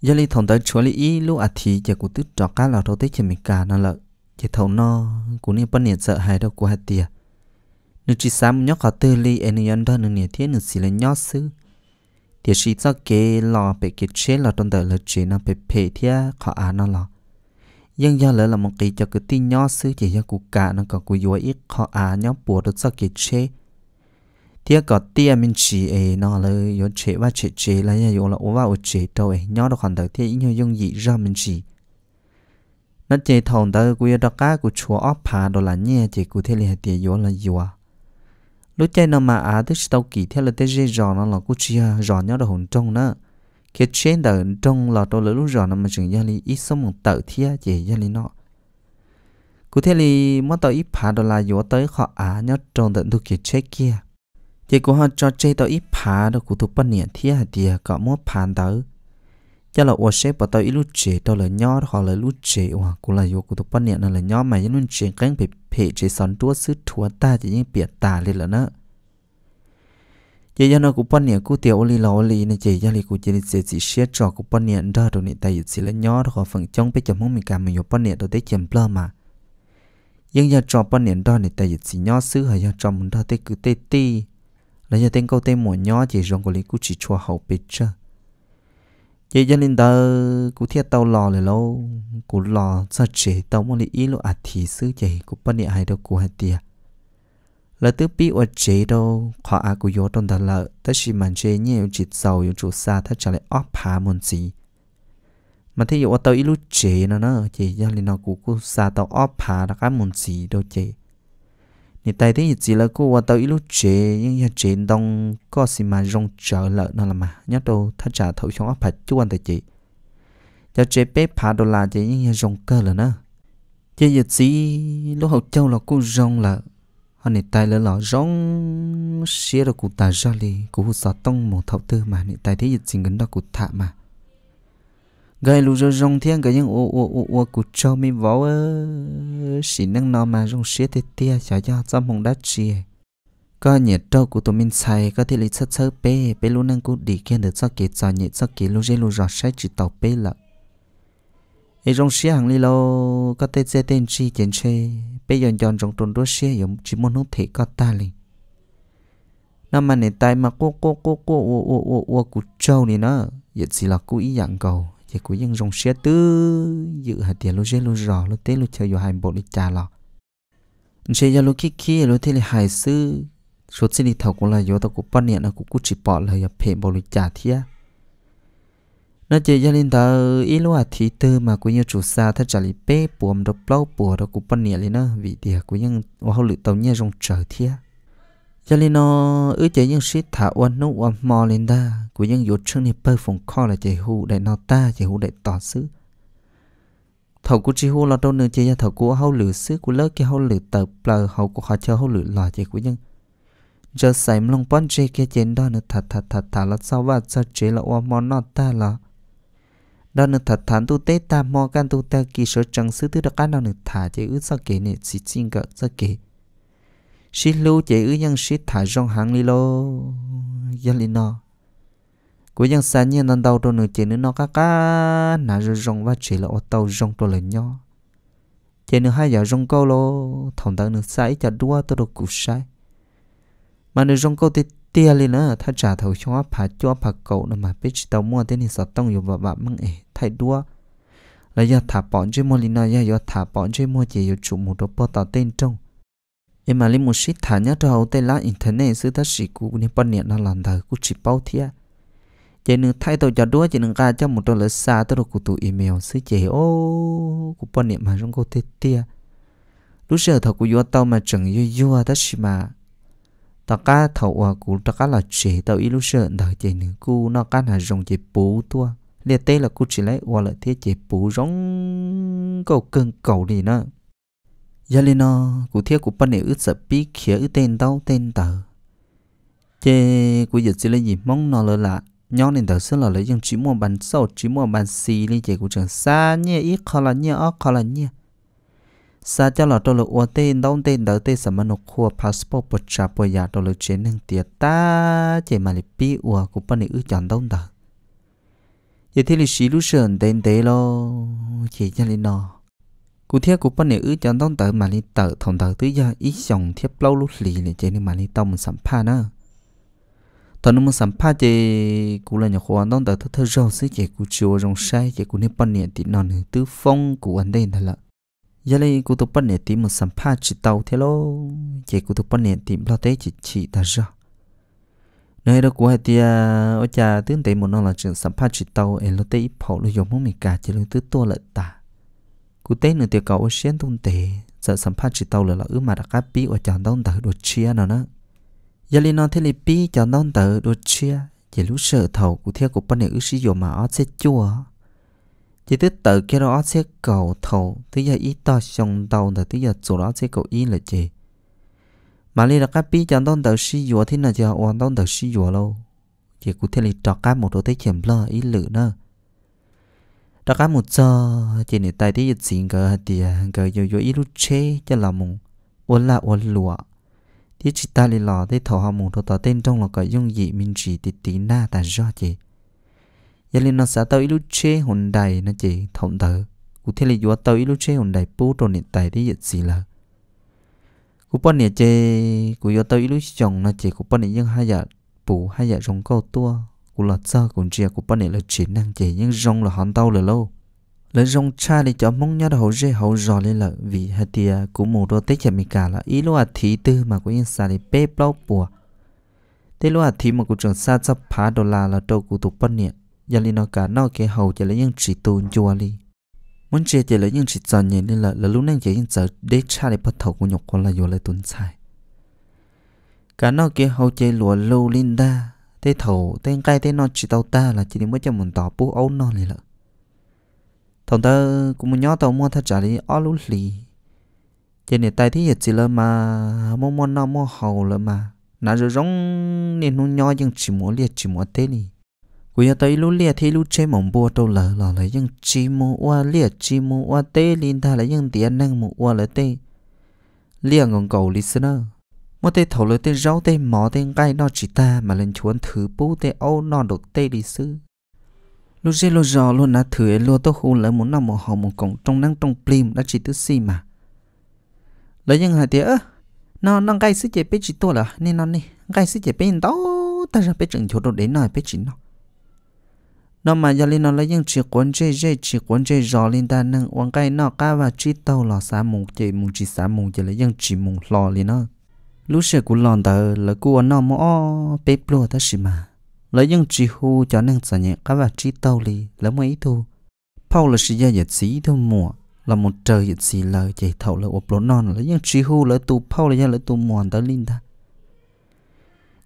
giờ li thằng tới chỗ li ý lúc à thì giờ cụ tức trọ cá lò đầu tết chỉ mình cả nó là giờ thằng no cụ nên bắt niệm sợ hai đâu của hạt tiệt nữ chỉ sắm nhóc họ tư li em yên đó nữ niệm thiên nữ xì lên nhóc xứ thì chỉ cho kế lò bị cái chế là trong đời là chế nó bị phê thia khó à nó là nhưng do lỡ là một kỳ cho cái tin nhóc xứ chỉ cho cụ cả nó còn cụ yếu ít khó à nhóc bùa được cho cái chế tiếc có tia mình chỉ ấy nó là yếu chế và chế chế là nhà yếu là ốm vào chế đâu ấy nhớ được hoàn tất thì nhiều dùng gì ra mình chỉ nó chế thòng tới của đó cá của chùa ấp phá đó là nhẹ chế của thế là tia yếu là yếu lúc chơi nó mà à tức tàu kỳ thế là tới dây giò nó là của chia giò nhớ được hồn trong nữa khi trên đời trong là tôi lúc giò nó mà chừng gia lý ít sống một tờ thia chế gia lý nó cụ thể là mất tàu ít phá đó là yếu tới họ à nhớ trong tận thuộc kia chế kia chỉ của họ cho chơi tao ít phá đâu của tụi bên nè thia hạt tiề có mua phản tớ cho là ô xếp bảo tao ít lúc chế tao là nhỏ họ là lúc chế hoa của là vô của tụi bên nè là nhỏ mà những lúc chế cánh bị phê chế sòn tua sứ thua ta chỉ những biệt tà lên là nữa giờ giờ nó cũng bận nhẹ cũng tiêu lì lò lì, này chỉ giờ li cũng chỉ nên sẽ chỉ share trò cũng bận nhẹ đó rồi này tại giờ chỉ là nhỏ đó phần trong bây giờ muốn mình cảm mình có bận nhẹ đồ tới chậm lơ mà nhưng giờ trò bận nhẹ đó này tại giờ chỉ nhỏ xứ hay giờ trò muốn đó tới cứ tê tê lấy giờ tên câu tên mùa nhỏ chỉ rong của lý cũng chỉ cho hậu bê chơ chỉ cho nên tờ cũng thiết tàu lò lại lâu cũng lò sao chế tàu mà lý ý lo à thì sư chỉ cũng bắt địa hai đâu cũng hai tia là tứ bi ở chế đâu khó à cú yếu trong đàn lợ tất chỉ mà chế nhiều chỉ giàu yếu chủ xa thật trở lại óp phá môn gì mà thấy yếu tàu ý lúc chế nó nó chỉ dân lên nó cũng cú xa tàu óp phá là cái môn gì đâu chế 你带的一只了过我到一路 chế nhưng ya chế đông có gì mà rong trở lợ nó là mà nhớ đâu thắt trả thấu xong áp phải chú anh tại chị ya chế bé phá đồ là chế nhưng ya rong cơ là nó chế ya chỉ lúc hậu châu là cô rong là họ này tay là lọ rong xía là cụ ta ra lì cụ sợ tông một thấu tư mà này tay thế ya chỉ gần đó cụ thạ mà gai lu rơ rong thiên cái những ô ô ô ô cụ cho mi vó ơ xỉ năng nó mà rong xía tê tê chả cho trăm hồng đá chì có nhiệt trâu của tụi mình xài có thể lấy chất sơ bê bê lu năng cụ đi kia được cho kỹ cho nhiệt cho kỹ lu rê lu rọt sai chỉ tàu bê lợ ấy rong xía hàng li lô có tê tê tên chi chén chê bê dọn dọn rong trồn đua xía giống chỉ muốn hút thể có ta liền nó mà nè tay mà cô cô cô cô ô ô ô ô cụ châu này nó vậy chỉ là cụ ý dạng cầu chỉ của dân rong xe tư dự hạt tiền lô dê lô rò lô tê lô chơi vô hai bộ lô trà lò chơi vô lô kia kia lô tê lô hải sư số xin đi thầu cũng là vô tao cũng bắt nè nó cũng cú chỉ bỏ lời nhập hệ bộ lô trà thia nó chơi gia linh tao ít lô hạt thì tư mà của nhiều chủ xa thật trả lý bê buồm đập lâu bùa đó cũng bắt nè lên nó vì tiền của dân hoa hậu lự tàu nhẹ rong trở thia cho nên nó ước chế những shit thả uẩn nó uẩn mò lên ta của những dụ chương này bơ phồng kho là chế hù để nó ta chế hù để tỏ xứ thầu của chế hù là đâu nữa chế ra thầu của hậu lử xứ của lớp kia hậu lử tập là hậu của họ chờ hậu lử là chế của những giờ xảy mông bắn chế kia trên đó nữa thật thật thật thật là sao và sao chế là uẩn mò nó ta là đó nữa thật thản tu tế ta mò can tu ta kỳ sở chẳng xứ tư đó cái đó nữa thả chế ước sao kể này chỉ chính cả sao kể sĩ lưu chế ư nhân sĩ thả rong hàng li lô dân li nó của nhân xa nhiên năn đầu đồ nửa chế nữa nó cá cá nà rồi rong và chế là ô tàu rong đồ lên nhau chế nữa hai giờ rong câu lô thòng tàu nửa xa ít chả đua tôi đồ cụ sai mà nửa rong câu thì tia lên nữa thay trả thầu cho phá cho phá cậu nữa mà biết tàu mua tên thì sợ tông dùng và bạn măng ế thay đua là giờ thả bọn chơi mua lina giờ thả bọn chơi mua chỉ dùng chủ một đồ bò tàu tên trong em mà lên một ship thả nhá cho hậu tây lá internet sư ta sĩ cũ nên bao niệm nó làm đời cũng chỉ bao thia chỉ nương thay đổi cho đuôi chỉ nương ra cho một đôi lỡ xa tới được của tụ email sư chỉ ô cũng bao niệm mà trong cô tê tia lúc giờ thầu của yêu tao mà chẳng yêu vua ta sĩ mà tao cả thầu à của tao cả là chỉ tao ít lúc giờ đời chỉ nên cú nó cả là rồng chỉ bố tua liệt tê là cú chỉ lấy hoặc là thế chỉ bố giống cầu cưng cầu đi nữa nó cụ thiết cụ bắt này ướt sợ bí khía ướt tên đau tên tờ Chê cụ dịch chỉ lấy gì mong nó lỡ lạ Nhó nên tờ xưa là lấy dân chỉ mua bàn sâu chỉ mua bàn xì lên chê cụ trường xa nhé ít khó là nhé ớ khó là nhé Xa cho là tôi lỡ tên đau tên tờ tên sợ mà nụ khua passport bật trà bồi giả tôi lỡ chế nâng tiệt ta Chê mà lấy bí ua cụ bắt này ướt chọn đau tờ Vậy thì lì xí lúc sờn tên tế lô Chê nó cụ thiết của bên này ư chẳng tông tới mà li tờ thòng tờ thứ giờ ít dòng thiếp lâu lúc lì này chế nên mà li tông mình sắm pha nữa thằng nó mình sắm pha thì cụ là nhà khoa tông tờ thứ thơ rau xí chế cụ chùa rong sai chế cụ nên bên này thì nón tứ phong cụ anh đây thật là giờ này cụ tụ bên này thì mình sắm pha chỉ tàu thế lo chế cụ tụ bên này thì lo thế chỉ chỉ ta ra nơi đó của hai tia ở cha tướng tế một nó là trường sắm pha chỉ tàu em lo tế ít phổ lo dùng mông mình cả chế lo tứ tua lợn ta cú tế nửa tiêu cầu ô xuyên tôn tệ giờ sắm phát chỉ tàu là là ứ mà đã cá bí ở chọn đông tử đồ chia nó nó giờ liên non thế li bí chọn đông tử đồ chia chỉ lúc sợ thầu cụ theo của bên này ứ sử dụng mà ớt sẽ chua chỉ tức tự kia đó ớt sẽ cầu thầu thứ giờ ít to xong tàu là thứ giờ chỗ đó sẽ cầu ý là gì mà li là cá bí chọn đông tử sử dụng thế nào giờ hoàn đông tử sử dụng luôn chỉ cụ thể là trọ cá một đồ tới kiểm lơ ý lự nữa đó cả một giờ chỉ nên tại thì xin cái thì cái yo yo ít chế cho là mùng ôn là ôn lụa thì chỉ ta đi lò thì thầu họ mùng thầu tao tên trong là cái dung dị mình chỉ thì tí na ta do chị giờ lên nó sẽ tao ít chế hồn đầy nó chị thòng tờ cụ thể là do tao ít chế hồn đầy bố trong nên tại thì xin là cụ bọn này chơi cụ yo tao ít chồng nó chị cụ bọn này nhưng hai giờ dạ bù hai giờ dạ trong câu tua cô là cha cũng chia của bạn này là chỉ năng chỉ những rong là hắn tao là lâu là rong cha để cho mong nhớ hậu dễ hậu giò lên là vì hạt tia của một đôi tết chả mi cả là ý lúc à thì tư mà có yên xa để bê bao bùa thế lúc à thì mà của trường xa sắp phá đô la là đâu của tụ bạn này giờ lên nó cả nó cái hậu chỉ là những chỉ tuôn chua li muốn chia chỉ là những chỉ chọn nhìn nên là là lúc năng chỉ những giờ để cha để bắt đầu của nhục con là vô lại tồn tại, cả nó kia hậu chế lúa lâu linda thế thầu thế cái thế nó chỉ tàu ta là chỉ mới cho mình tỏ bố ấu nó này là thằng ta cũng muốn nhớ tàu mua thật trả đi ó lú lì trên này tay thì chỉ là mà mua mua nó mua hầu là mà nãy giờ giống nên nó nhớ nhưng chỉ muốn liệt chỉ muốn thế này cũng như tới lú liệt thì lú chế mỏng bùa đâu lờ lờ lại nhưng chỉ mua qua liệt chỉ mua qua tê linh ta lấy nhưng tiền năng mua qua lại tê liệt ngon cầu listener một tê thầu lưỡi tê rau tê mỏ tê gai nó chỉ ta mà lên chuẩn thử bú tê âu nó được tê đi sư lúc dê lô giò luôn là thử ế lô tô khu lấy muốn nằm một hồng một cổng trong năng trong plim đã chỉ tư si mà lấy những hạt tía ơ nó nó gai sư chế bế chỉ tô là nên nó nè gai sư chế bế in đó ta ra bế chừng chỗ đồ đến nòi bế chỉ nó nó mà giờ lên nó lấy những chỉ cuốn chơi chơi chỉ cuốn chơi giò lên ta nâng uống cái nó cá và chỉ tàu lò xá mùng chơi mùng chỉ xá mùng chơi lấy những chỉ mùng lò lên nó lúc xưa cũng lòn tờ là cô nó mỏ bếp lúa ta xí mà là những chỉ hu cho nên sợ nhẹ các bạn chỉ tàu li là mấy thu Paul là sự gia dịch sĩ thu mùa là một trời dịch sĩ là chạy thầu là ốp lỗ non lấy những chỉ hu là tu Paul là gia là tu mòn tới linh ta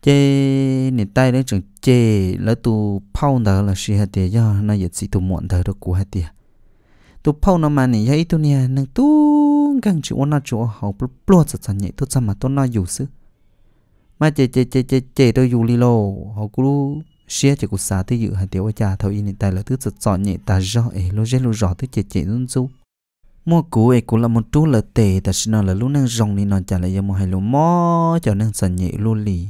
chê nè tay đấy chẳng chê là tu Paul đó là sự hạt tiền do nó dịch sĩ tu mòn tới được của hạt tiền tu phao nó mà nè vậy tu nè nâng tu gang chịu nó chịu học bự bự chặt chặt nhảy tu chăm mà tu nó dù sư mà chè chè chè chè chè đâu dù li lô họ cứ xia chè cứ xả tới dự hàng tiểu cha thôi in tại là thứ chặt chặt nhảy ta rõ ấy lo rẽ lo rõ thứ chè chè luôn chú mua cũ ấy cũng là một chút là tệ ta xin nó là lúc năng rong đi nó chả là giờ một hai lô mò cho năng sẵn nhảy luôn lì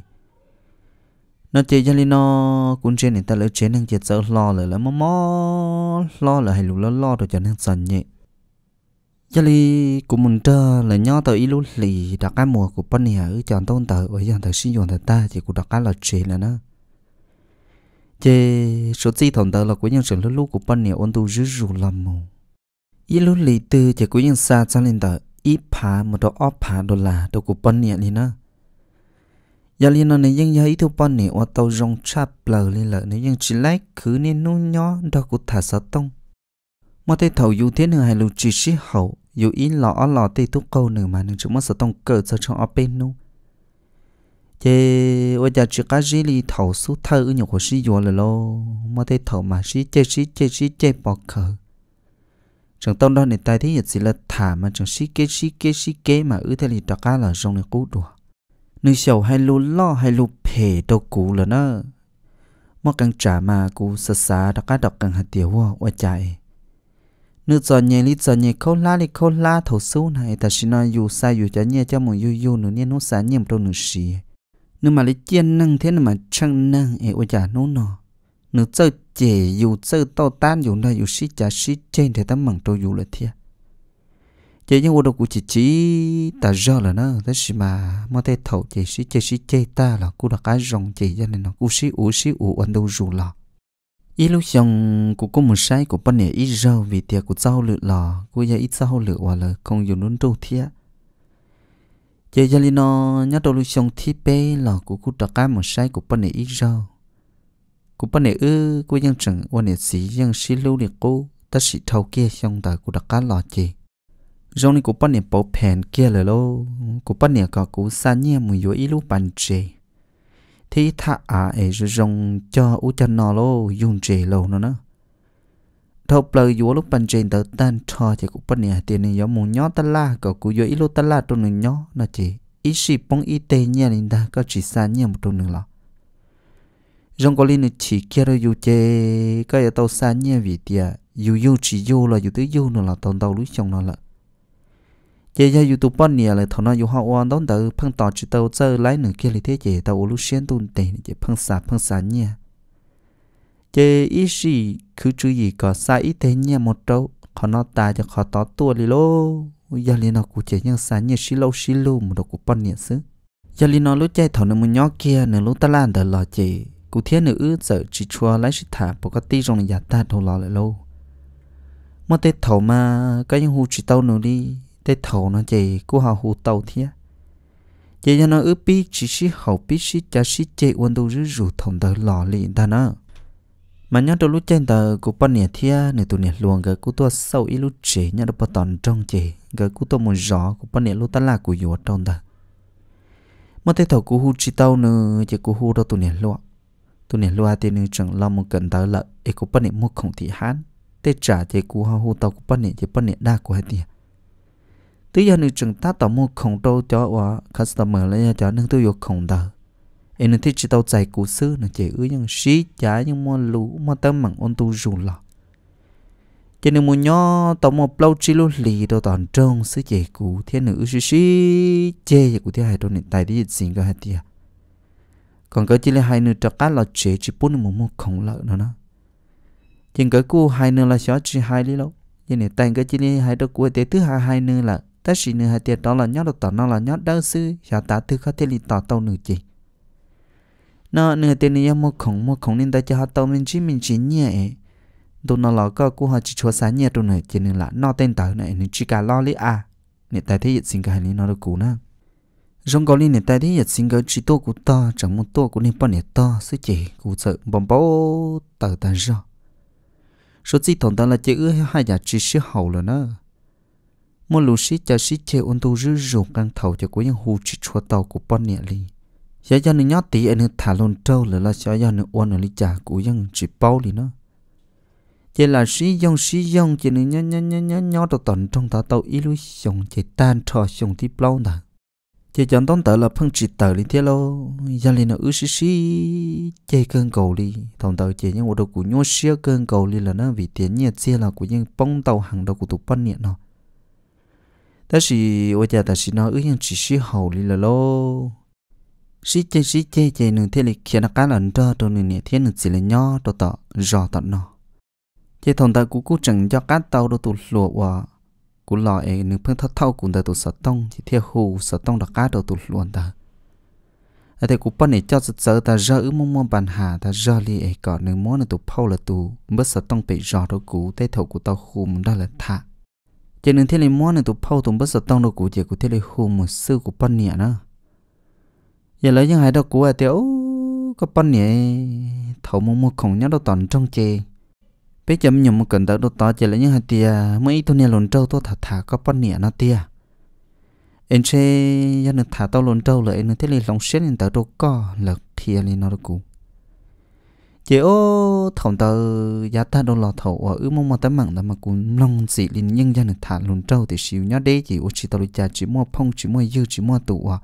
nó chơi cho nên nó cũng trên này ta lỡ chơi năng chơi sợ lo là là mò mò lo là hay lúc lo lo rồi cho nên sần nhẹ cho nên cũng muốn chờ là nhớ tao ý lúc lì đặt cái mùa của bên này ở chọn tôn tờ ở chọn tờ sinh dụng thật ta chỉ cũng đặt cái là chơi là nó chơi số chi thằng tờ là của những sự lúc lúc của bên này ôn tu rú rú làm mù ý lúc lì từ chỉ của những xa sang lên tờ ít phá một đồ óp phá đồ là đồ của bên này thì nó giờ liên nó này nhưng giờ ý thiếu bọn này ở tàu rong chắp lờ lên lợ này nhưng chỉ lấy cứ nên nu nhỏ đó cũng thả sợ tông mà tây thầu dù thế nữa hay lưu chỉ sĩ hậu dù ý lọ lọ tây thuốc câu nữa mà nên chúng mất sợ tông cờ cho trong ở bên nu chế bây giờ chỉ cá gì li thầu số thơ ở nhiều của sĩ dùa là lo mà tây thầu mà sĩ chơi sĩ chơi sĩ chơi bỏ khờ chẳng tông đó này tai thấy nhật sĩ là thả mà chẳng sĩ kế sĩ kế sĩ kế mà ư thế thì đó cá là rong này cú đùa นึกเสียวให้รู้ล่อให้รู้เพตัวกูเหรอเนอะมอกังจ่ามากูสสาดกะดอกกังหัดเดียวว่าวใจ นึกจอนเยลิจอนเยเขาลาลิเขาลาเถาสู้นายแต่ชินอยู่สายอยู่จะเนี่ยจะมึงยูยูหนูเนี่ยน้สายเนี่ยมตรงหนูสีนึกมาลิเจียนนั่งเทนมาช่างนั่งเอว่าจานู้นอนึกเจ้าเจอยู่เจ้าโตต้านอยู่ได้อยู่ชิจ่าชิเจนเถตั้มมังตัอยู่เลยเทีย chế những ô đồ của chị chỉ ta do là nó thế gì mà mà thế thầu chị sĩ chị sĩ chê ta là cô đã cái rồng chị cho nên nó cô sĩ ủ sĩ ủ anh đâu rủ là, ý lúc xong cô có một sai của bên này ít rau vì tiệc của rau lựa là, cô giờ ít rau lựa hoặc là không dùng nón đồ thiệt chế cho nên nó nhớ đâu lúc xong thi bê là cô cô đã cái một sai của bên này ít rau cô bên này ư cô nhân chẳng quan này sĩ nhân sĩ lưu này cô ta sĩ thầu kia xong tại cô đã cái lò chị rong ni ko bắt ne po pen kia le lo ko bắt ne ka ko sa nye mu yo i lu pan thì thà à ấy rong cho u chân nò lo dùng chế lâu nữa, nó thâu bờ dúa lúc bàn trên tới tan cho thì cũng bắt nhà tiền này giống muốn nhó ta la cậu cũng dúa ít lúc ta la trong đường nhó nó chỉ ít xì bông ít tê nhà nên ta có chỉ xa nhà một trong nữa. lọ rong có linh chỉ kia rồi dù chế có giờ tàu xa nhà vì tiệt dù dù chỉ dù là dù tới dù nữa là tàu tàu lối chồng nó là chế gia youtube bọn nè là thằng nó youtube họ oan đón đầu phăng tỏ chỉ tàu chơi lấy nửa kia là thế chế tàu lu xuyên tuần tệ chế phăng xả phăng xả nhỉ chế ý gì cứ chú ý có xa ý thế nhỉ một trâu họ nó ta cho họ tỏ tua đi lô giờ liền nó cũng chế nhân xả nhỉ xí lâu xí lâu một đầu cũng bọn nè xứ giờ liền nó lúc chơi thằng nó muốn nhóc kia nửa lúc ta làm đỡ lò chế cụ thiên nữ ư sợ chỉ chua lấy xịt thả bộ cái tí trong nhà ta thầu lò lại lâu mất tết thầu mà cái những hù chỉ tao nữa đi thế thầu nó chị của họ hù tàu thế chị cho nó ướp bí chỉ xí hậu bí xí cha xí chị quân đâu rứ rủ thòng đời lò lì ta nó mà nhớ đôi lúc trên tờ của bọn nhà thia này tụi nhà luồng cái cú tôi sâu ít lúc chị nhớ đôi bọn toàn trong chị cái cú tôi một gió của bọn nhà lúc ta là của yếu trong tờ mà thế thầu cú hù chỉ tàu nữa chị cú hù đâu tụi nhà luồng tụi nhà luồng thì nữ chẳng lo một cần tờ lợi ấy của bọn nhà một không thị hán tết trả chị họ hù tàu của bọn nhà chị bọn nhà đa của hai tiền tuy nhiên chúng ta tạo một khổng trâu cho và customer lấy cho nên tôi dục khổng đờ em nên thích chỉ tàu chạy cú sư nó chỉ ư những xí chả những mua lũ mà tâm mặn ôn tu dù lọ cho nên muốn nhớ tạo một lâu chỉ lú lì đồ toàn trông sư chỉ cú thế nữ sĩ xí chê cú thế hai đồ này tại đi dịch sinh cái hai tia còn cái chỉ là hai nữ trọc cá là chế chỉ bún một mô khổng lợi nữa nó chỉ cái cú hai nữ là xóa chỉ hai lý lâu nhưng nên tay cái chỉ là hai đồ cú thế thứ hai hai nữ là ta chỉ nửa hai tiệt đó là nhót được tỏ nó là nhót đau sư giả ta thứ khác thiết lý tỏ tàu nửa chỉ nó nửa tiền này một khổng một khổng nên ta cho họ tàu mình chỉ mình chỉ nhẹ đồ nó là có cô họ chỉ cho sáng nhẹ đồ này chỉ nên là nó tên tàu này nên chỉ cả lo lý à nên ta thấy sinh cái này nó được cũ nữa trong cái này ta thấy sinh cái chỉ tôi của ta chẳng một tôi của nên bao nhiêu ta sẽ chỉ của sợ bom bao tàu ta rồi số chỉ thằng ta là chỉ ưa hai giờ chỉ sửa hậu rồi nữa một lũ sĩ cha sĩ chê ôn tu rư rủ căng thầu cho của những hù chỉ chua tàu của bọn nhẹ li giờ giờ nó nhót tí anh thả lon trâu là là cho giờ nó ôn ở lý trả của những chỉ bao li nó chỉ là sĩ dòng sĩ dòng chỉ nó nhó nhó nhó nhó nhó tàu tận trong tàu tàu ít lối sông chỉ tan trò sông tiếp lâu nè chỉ chọn tông tờ là phân chỉ tờ lên thế lo, giờ lên nó ứ sĩ sĩ chơi cơn cầu đi thằng tờ chỉ những ô đồ của nhó xía cơn cầu đi là nó vì tiền nhiệt chia là của những bông tàu hàng đầu của tụ bắn nhiệt nó 但是我家但是 nó ước những chỉ sĩ hậu lý là lô sĩ chơi sĩ chơi chơi nương thế lịch khiến nó cá lần đó tôi nương nhẹ thế nương chỉ là nhỏ tôi tỏ rõ tỏ nó chơi thằng ta cũng cũng chẳng cho cá tàu đâu tụ lụa quá, cú lò ấy nương phương thắt thâu cũng ta tụ sợ tông chỉ theo hù sợ tông đặc cá đâu tụ lụa ta ở đây cú bận này cho sợ sợ ta rơ ứ mong mong bàn hà ta rơ li ấy còn nương muốn là tụ phâu là tụ mất sợ tông bị rõ đâu cú tay thầu của tao hù đó là thả chỉ nên thiên lý món này tụ phao tụ bớt sợ tông đồ cụ chỉ cụ thiên lý hồ một sư cụ bắn nhẹ nữa giờ lấy những hai đầu cụ à tiểu có bắn nhẹ thầu mua mua khổng nhát đồ toàn trong chê bây giờ mình nhầm một cần tới đồ to chỉ lấy những hai tia mấy thôi nè lồn trâu tôi thả thả có bắn nhẹ nó tia em chơi giờ được thả tao lồn trâu lại nên thiên lý lòng xét nên tới đồ co lợt thiên lý nó đồ cụ chỉ ô thằng tờ giá ta đâu lò thầu ở à? ư mong mà tấm mạng là mà cũng long dị lên nhân dân được thả luôn trâu thì xíu nhá đấy chỉ ô chỉ tao cha chỉ mua phong chỉ mua dư chỉ mua tụ à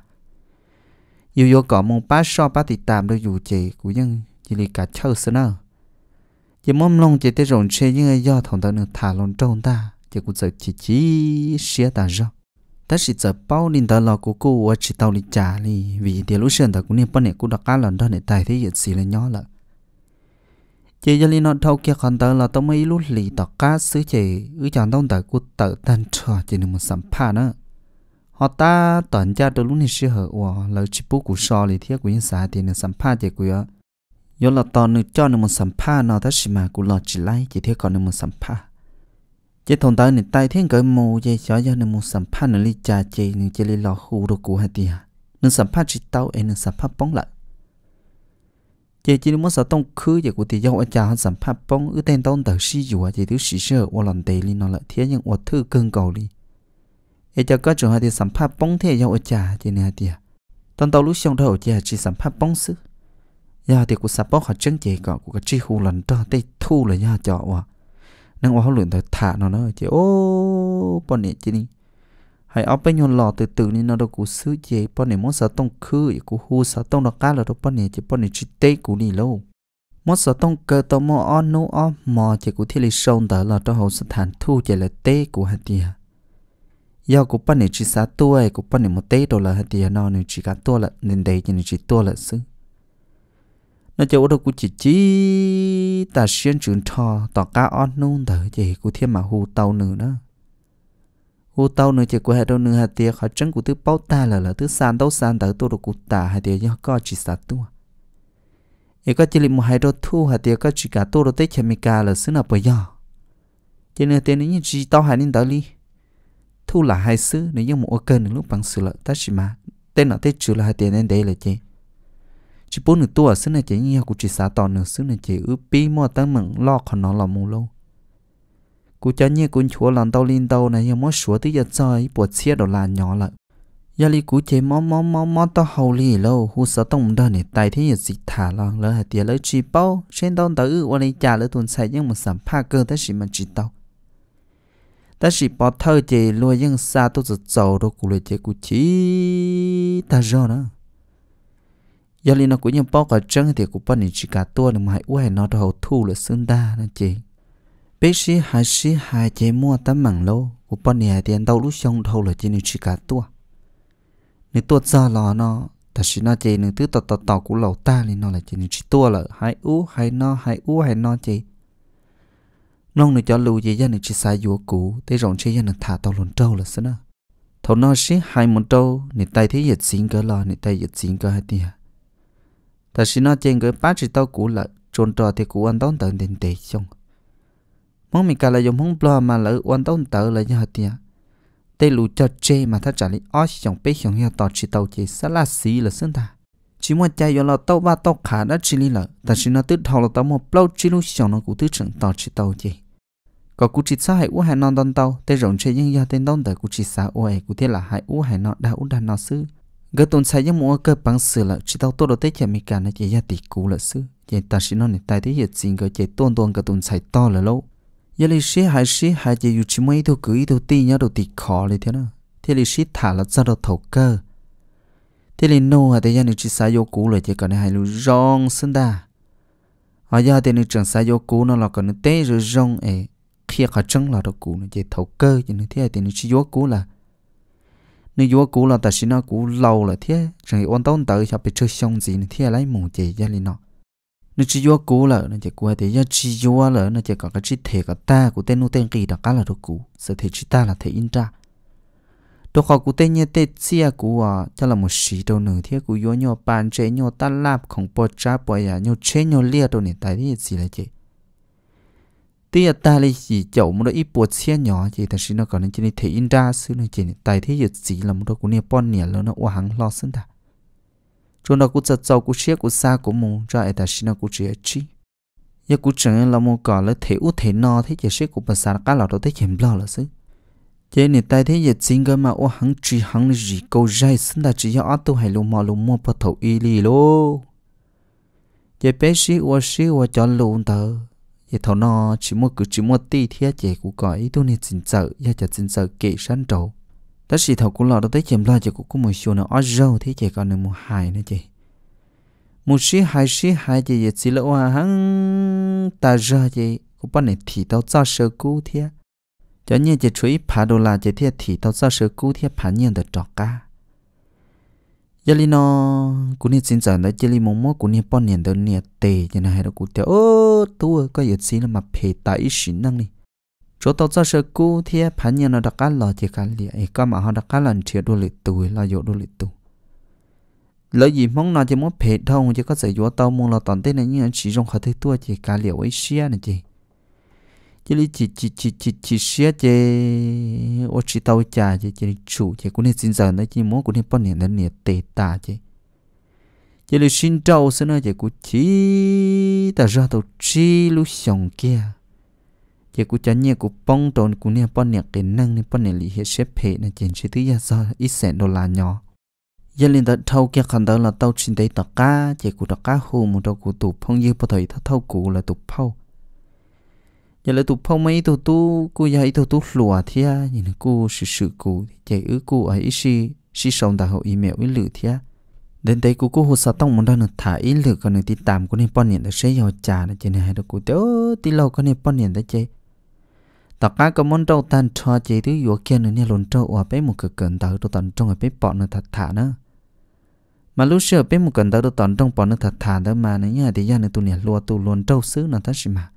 yêu yêu có mong ba so ba thì tạm được dù chỉ cũng nhưng chỉ lì cả chơi sơ nơ chỉ mong long chỉ tới rộn xe nhưng do thằng tờ được thả luôn trâu ta chỉ cũng giờ chỉ chỉ xía ta rồi ta chỉ giờ bao linh ta lò của cô chỉ tao lì chả lì vì tiền lúc xưa ta cũng nên bao này cũng đặt cá lần đó để tài thế hiện gì là nhỏ lợ chị giờ li nó thâu kia còn tớ là tớ mới lúc lì tớ cá xứ chị ứ chọn tông tớ cút tớ tan trò chị nên một sắm pha nữa họ ta tận gia từ lúc này sẽ hở ủa lời chỉ bố của so lì thiết của những xã thì nên sắm pha chị quý ạ yo là tớ nữ cho nên một sắm pha nó ta chỉ mà của lọ chỉ lấy chị thiết còn nên muốn sắm pha chị thằng tớ này tay thiên cởi mù chị cho giờ nên một sắm pha nữa lì cha chị nên chị lì lọ khu đồ của hạt tiệt nên sắm pha chỉ tao em nên sắm pha bóng lại chỉ chỉ muốn sợ tông khứ chỉ của thì do anh chàng sản pháp bông ư tên tông tờ sử dụng chỉ thứ sử sơ ô lần tề li nó lại thế nhưng ô thư cưng cầu đi, ai chàng các trường hợp thì sản pháp bông thế do anh chàng chỉ này thì tông tàu lúc xong đầu chỉ chỉ sản pháp bông sư giờ thì của sản bông họ chân chỉ có của cái chi hù lần đó tay thu là nhà chọ à năng hoa luyện thời thả nó nó chỉ ô bọn này chỉ đi hay ở bên nhau lọ từ từ nên nó đâu cũng xứ chế bọn này muốn sợ tông khứ ý cũng hù sợ tông nó cá là đâu bọn này chỉ bọn này chỉ tê cũng đi lâu muốn sợ tông cơ tao mò on nô on mò chỉ cũng thiết lý sông đó là cho hậu sản thành thu chỉ là tê của hạt tiền do của bọn này chỉ xá tuổi của bọn này một tê đồ là hạt tiền nó nên chỉ cả tuổi, là nên đây chỉ nên chỉ tua là xứ nó chỉ ở đâu cũng chỉ chỉ ta xuyên trường thọ tỏ cá on nô đó chỉ cũng thiết mà hù tàu nữa đó u tao nữa chỉ của hai đâu nữa hai tia khó chân của thứ bao ta là là thứ sàn đâu sàn tàu tôi được của tả hai tia do có chỉ sát tua ý có chỉ một hai đâu thu hai tia có chỉ cả tôi được tới chemica là xứ nào bây giờ cho nên tiền nếu chỉ tao hai nên tới đi thu là hai xứ nếu như một ô cân lúc bằng sự lợi ta chỉ mà tên nó tết chữ là hai tiền nên đây là chị chỉ bốn nửa tua xứ này chỉ như của chỉ sát tàu nửa xứ này chỉ ướp pi mua tăng mừng lo còn nó là mù lâu cú cha nhé cún chúa làm đầu linh đầu này nhưng mỗi chúa tí giờ chơi bỏ xe đồ là nhỏ lại giờ li cú chế mó mó mó mó tao hầu li lâu hú sợ tông đơn này tài thế giờ dịch thả lòng lỡ hạt tiền lỡ chỉ bao trên tông tàu ư quan này trả lỡ tuần sai nhưng một sản pha cơ tới chỉ mà chỉ tàu ta chỉ bỏ thơ chế lùa nhưng xa tôi giật dầu đâu cú lùi chế cú chỉ ta rồi nữa giờ li nó cũng như bao cả trứng thì cú bao này chỉ cả tua này mà hãy uai nó đầu thu là xương ta nè chị bây giờ hai sĩ hai chế mua tấm mảng lô của bọn nhà tiền đâu lúc xong thâu là chỉ nên chỉ cả tua nếu tua ra lò nó ta chỉ nó chế nếu tứ tọt tọt tọt của lầu ta thì nó là chỉ nên chỉ tua là hai ú hai no hai ú hai no chế nông nữa cho lưu gì ra nữa chỉ sai dúa cũ để rộng chế ra nữa thả tàu lồn trâu là sao nữa thầu nó sĩ hai một trâu nếu tay thế giật xin cơ lò nếu tay giật xin cơ hai tia ta chỉ nó chế cái bát chỉ tàu cũ là trôn trò thì cũ ăn đón tận tiền tệ xong mong mình cả là dùng hông bờ mà lỡ quan tông tờ là như hạt tiền tê lù cho chê mà thắt trả lý ó chỉ chồng bế chồng heo tọt chỉ tàu chỉ sát là xí là sơn ta chỉ mua chai yo là tàu ba tàu khả đã chỉ lý lợ ta chỉ nó tứ thầu là tàu một lâu chỉ lù chồng nó cũng tứ chẳng tọt chỉ tàu chỉ có cú chỉ sao hãy u hai non đón tàu tê rộng chê nhưng do tên đông tờ cú chỉ sao u hai cú thế là hãy u hai nó đã u đã nó sư gỡ tồn sai nhưng mua cơ bằng sự lợ chỉ tàu tôi đầu tết chả mì cả nó chỉ gia tỷ cú lợ sư vậy ta chỉ nó này tại thế hiện xin gỡ chỉ tôn tôn gỡ tồn sai to là lâu giờ lấy hay hai hay chỉ giờ chỉ mấy thôi cứ thôi tí nhá đồ tí khó lấy thế nào thế lấy xe thả là ra đồ thầu cơ thế lấy nô hả thế giờ chỉ sai vô cũ rồi chỉ còn hai lũ rong sinh đà ở giờ thì nên chẳng sai vô cũ nó là còn té rồi rong ấy khi cả chân là đồ cũ nó chỉ thầu cơ cho nên thế thì nên chỉ vô cũ là nếu vô cũ là tại sao nó cũ lâu là thế chẳng hiểu ôn tông tới cho bị chơi xong gì nên thế lấy mù chỉ gia lấy nó nó chỉ do cố là nó chỉ qua thì chỉ do là nó chỉ có cái chỉ thể của ta của tên nó tên kỳ đó cả là đồ cũ sự thể chỉ ta là thể in ra đồ khó của tên như tên xia của à, cho là một sĩ đồ nửa thế của yo nhau bàn chế nhau ta lạp không bỏ cha bỏ nhà nhau chế nhau lia đồ này tại thế gì là chị tiếc ta lấy chỉ chậu một đôi ít bột xe nhỏ chị thật sự nó còn nên chỉ thể in ra sự này chị tại thế gì là một đôi của nè bon nè lớn nó oa hàng lo sinh thật chúng nó cũng chặt chầu cũng chia cũng xa cũng mù cho ai ta xin nó cũng chia chi giờ cũng chẳng là một cái là thể u thể no thế giờ sẽ cũng bà xã cá lão đó thế hiểm lo là xứ chế này tại thế giờ chính cái mà ô hắn truy hắn gì câu dây sinh ta chỉ cho tu hay lu mà lu mua bắt thầu y lý lô chế bé sĩ ô xí ô cho luôn tờ giờ thầu no chỉ một cử chỉ một tí thế giờ cũng có ý tu này chính sợ giờ giờ chính sợ kỹ sẵn trầu tất sĩ thầu cũng lọ đó tới chìm lo chỉ cũng có một số nó ở dâu thế chị còn được một hài nữa chị một sĩ hai sĩ hai chị giờ chỉ là hoa hắn ta ra chị cũng bắt này thì tao cho sơ cứu thế cho nên chị chú ý phá đồ là chị thế thì tao cho sơ cứu thế phá nhận được trọ ca giờ li nó cũng nên xin giảng đó chỉ li mong muốn cũng nên bao nhiêu đơn nhiệt tệ cho nên hai là cũng theo ô tôi có giờ chỉ là mà phê tại ý sinh năng đi chỗ tàu cho sợ cú thì phản nhiên nó đặc cá lò chỉ cá lìa ấy có mà họ đặc cá lần chia đôi lịt tuổi là dỗ đôi lịt tuổi lỡ gì mong nó chỉ muốn phê thông chỉ có thể dỗ tàu mong là toàn thế này nhưng chỉ dùng khả thứ tua chỉ cá lìa ấy xia này chị chỉ lý chỉ chỉ chỉ chỉ chỉ xia chỉ ô chỉ tàu trà chỉ chỉ chủ chỉ cũng nên xin giờ nữa chỉ muốn cũng nên bao nhiêu nữa nhiệt tệ tà chị chỉ lý xin trâu xưa nữa chỉ cũng chỉ ta ra tàu chỉ lúc xong kia chỉ cú chán nhẹ cú bông tròn cú nè bông nè cái năng nè bông nè lì hết xếp hệ nè chuyện chỉ thứ ya sao ít sẽ đô la nhỏ giờ lên tới thâu kia khăn đó là tàu trên đấy tàu cá chỉ cú tàu cá hồ một tàu cú tụ phong như bao thời thâu cú là tụ phao giờ là tụ phao mấy tụ tu cú giờ ít tụ tu lùa thia nhìn cú sự sự cú chỉ ứ cú ấy si si sống đại học email với lử thia đến đây cô cô hồ sa tông muốn đâu nữa thả ít lực còn nữa tí tạm cô nên bón niệm được sẽ giàu trà nữa chứ này hay được cô tiêu tí lâu cô nên bón niệm đấy chứ tất cả các môn trâu tan cho chị thứ vừa kia nữa nha lồn trâu ở bên một cái cần tàu đồ tận trong ở bên bọn nó thật thà nữa mà lúc xưa bên một cần tàu đồ tận trong bọn nó thật thà đó mà nữa nha thì ra này tụi nè lùa tụi lồn trâu xứ nó thật sự mà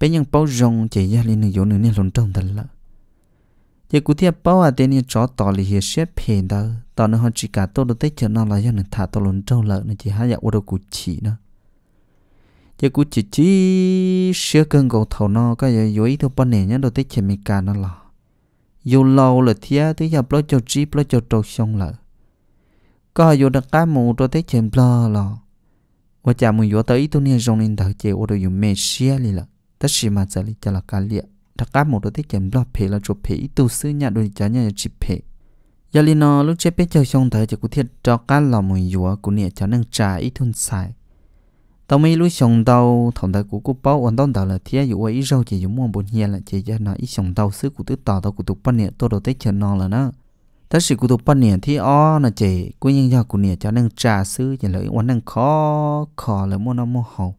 bên những bao rong chị ra lên nữa vô nữa nha lồn trâu thật lợ Giờ cụ thể bao à tên như cho tỏ lì hiệp xếp phèn đó tao nó họ chỉ cả tôi được tết cho nó là do nữa thà tụi lồn trâu lợ nên chỉ hai dạ ô đồ cụ chỉ nữa chứ cú chỉ chỉ sửa cơn cầu thầu nó cái giờ dối theo bên này nhá đầu tết chèm mình cả nó lò dù lâu là thía tới giờ blo cho chỉ blo cho trâu xong lợ có dù đặc cái mù cho tết chèm blo lò và chả mù dối tới tôi nghe rong lên thở chè ô đồ dùng mè xia li lợ tất xì mà giờ li cho là cá liệt đặc cá mù cho tới chèm blo phê là chụp phê tu sư nhà đôi chả nhà chỉ phê giờ li nó lúc chế bé chơi xong thở chè cú thiết cho cá lò mù dối cú nè cho năng trà ít thun xài tao mấy lúc xong tao thằng đại của cô bảo anh tao tao là thế dụ ấy rau chỉ dùng một bốn hiền là chỉ cho nó ít xong tao xứ của tứ tao tao của tụ bắn nè tôi đầu tết chờ nó là nó tất sự của tụ bắn nè thì ó là chỉ của nhân gia của nè cho nên trà xứ chỉ là anh đang khó khó là mua nó mua hậu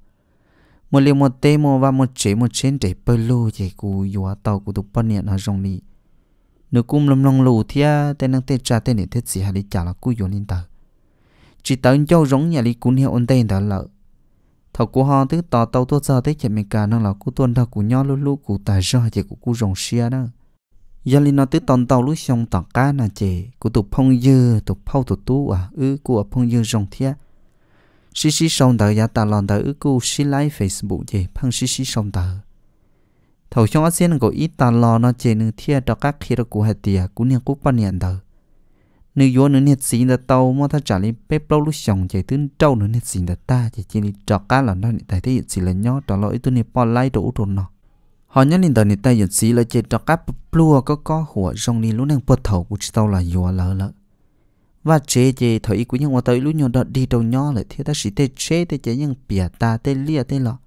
mua liền mua tê mua và mua chế mua chén để bơi lô chỉ của dùa tao của tụ bắn nè nó rong đi nếu cũng lâm long lù thì tên đang tết trà tên nè tết gì hay đi trả là cú dùa lên tờ chỉ tao cho rong nhà đi cũng hiểu ổn tên tao lợi thầu cú họ thứ tao tao tua giờ tới chậm mình cả năng là cú tuần thầu cú nhỏ lú lú cú tài do chỉ cú cú rồng xia đó giờ linh nó tới tao tao lú xong tặng cá nà chị cú tụ phong dư tụ phau tụ tú à ư cú ở à phong dư rồng thia xí xí xong tờ giá tà lòn tờ ư cú xí lái facebook chị phong xí xí xong tờ thầu trong ác xiên có ít tà lòn nó chị nương thia đó các khi đó cú hạt tiề cú niệm cú bận niệm tờ nếu vô nữa nhiệt xí là tàu mà ta trả lý bếp lâu lúc xong chạy tuyến trâu nữa nhiệt xí là ta chỉ chỉ đi trọ cá là nó tại thế nhiệt xí là nhỏ trọ lỗi tôi nhiệt bỏ lại đủ rồi nó họ nhớ lên tàu nhiệt tay nhiệt xí là chạy trọ cá plua có có หัว trong đi lúc đang bớt thầu của tàu là vô lỡ lỡ và chế chế thấy của những người tới lúc nhỏ đó đi đâu nhó lại thế ta chỉ thấy chế tê chế những bìa ta tê lia tê lọ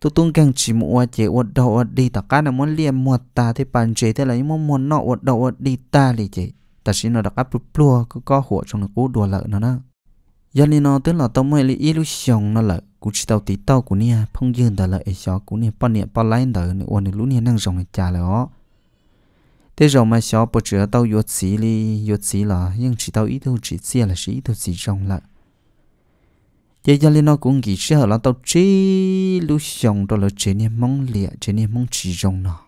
tôi tung càng chỉ mua chế ở đâu ở đi tất cả là muốn lia một ta thế bàn chế thế là những món nọ ở đâu ở đi ta lì chế แต่ชินเราดักอัพปลัวก็ก็หัวชงกูดัวละนะนะยันนี่นอตัวเราต้องไม่ลีอิลุชงนั่นแหละกูชิตเอาตีเต้ากูเนี่ยพงยืนแต่ละไอ้ชอกูเนี่ยป้อนเนี่ยป้อนไล่เดินเนี่ยวันนี้รู้เนี่ยนั่งจงไอ้จ่าเลยอ๋อแต่เราไม่ชอบปวดเจอเต้ายศสีลียศสีละยังชิตเอาอีทูจีเสียละสีทูสีจงละเจยันนี่นอกูงี้เชื่อเราเต้าจีลุชงตัวเราเจเนี่ยมองเหลี่ยเจเนี่ยมองจีจงเนาะ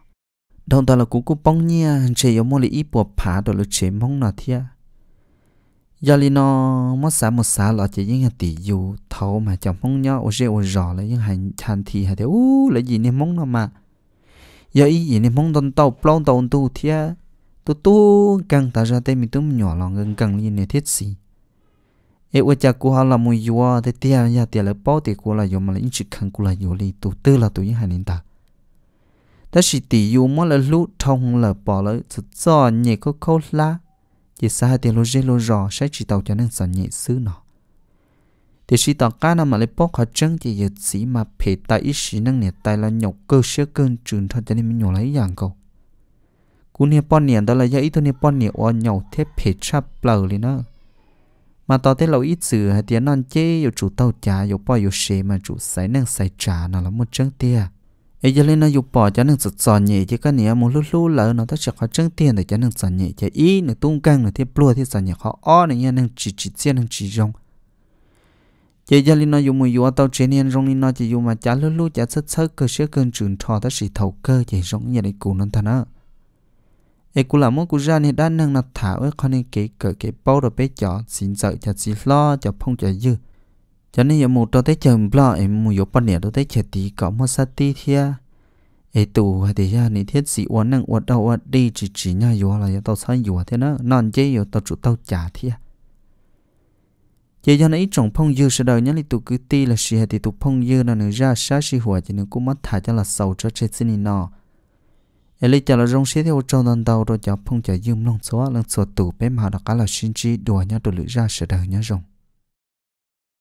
đồng thời là cũng cũng bông nha chỉ có mỗi ít bộ phá đồ là chỉ mong nào thia giờ li nó mất xã mất xã là chỉ những tỷ dù thâu mà chẳng mong nhá ô xe ô giò là những hành chan thì hay thế u là gì nên mong nó mà giờ ý gì nên mong đòn tàu plon tàu tu thia tu tu càng ta ra tay mình tu nhỏ lòng gần càng gì này thiết gì ê ô cha cô họ là mùi yua thế tia giờ tia là bao thì cô là yuma là những chỉ khăn cô là yuli tu tư là tu những hành ta đó chỉ tỷ dụ mỗi lần lũ thông là bỏ lỡ sự do nhẹ có câu la chỉ xa thì lo dễ lo rõ sẽ chỉ tàu cho nên sợ nhẹ xứ nó thì chỉ tàu cá nào mà lấy bóc hạt trứng thì giờ chỉ mà phê tại ít xí năng nhẹ tại là nhọc cơ sẽ cơn trường thôi cho nên mình nhổ lấy dạng cầu cú nè bọn nè đó là do ít thôi nè bọn nè o nhậu thế phê chắp bờ liền đó mà tao thấy lâu ít xứ hay tiếng non chế yêu chủ tàu trà yêu bao yêu xe mà chủ sấy năng sấy trà nào là một trứng tia ấy giờ lên nó dục bỏ cho nó sụt sòn nhẹ chứ cái này muốn lú lú lỡ nó tất sẽ có chân tiền để cho nó sòn nhẹ chứ ý nó tung căng nó thì plua thì sòn nhẹ khó o này nha nó chỉ chỉ xiên nó chỉ rong giờ giờ lên nó dùng một dù tao chế nên rong nó chỉ dùng mà chả lú lú chả sất sất cơ sế cơn trường thọ tất sẽ thầu cơ chỉ rong như này cụ nó thằng đó ấy cụ là món cụ ra này đã năng nó thả ấy con này kể cỡ kể bao rồi bé chó xin sợ chả xin lo chả phong chả dư cho nên yếm một đôi tay chồng bla em muốn yếu bận nè đôi tay chè có một sát tí thia ai tù hay thì ya này thiết sĩ uốn năng uốn đầu uốn đi chỉ chỉ nha yếu là yếu tao sai yếu thế nó non chế yếu tao chủ tao trả thia chỉ cho nên trồng phong dư sẽ đời nhá thì tụ cứ ti là gì thì tụ phong dư là nữa ra sát sĩ hùa chỉ nên cũng mất thả cho là sầu cho chết xin nọ ấy lấy cho là rong sĩ theo trâu đàn đầu rồi cho phong trả dư long số long số tụ bé mà đó cả là sinh chi đùa nhá tụ lựa ra sẽ đời nhá rồng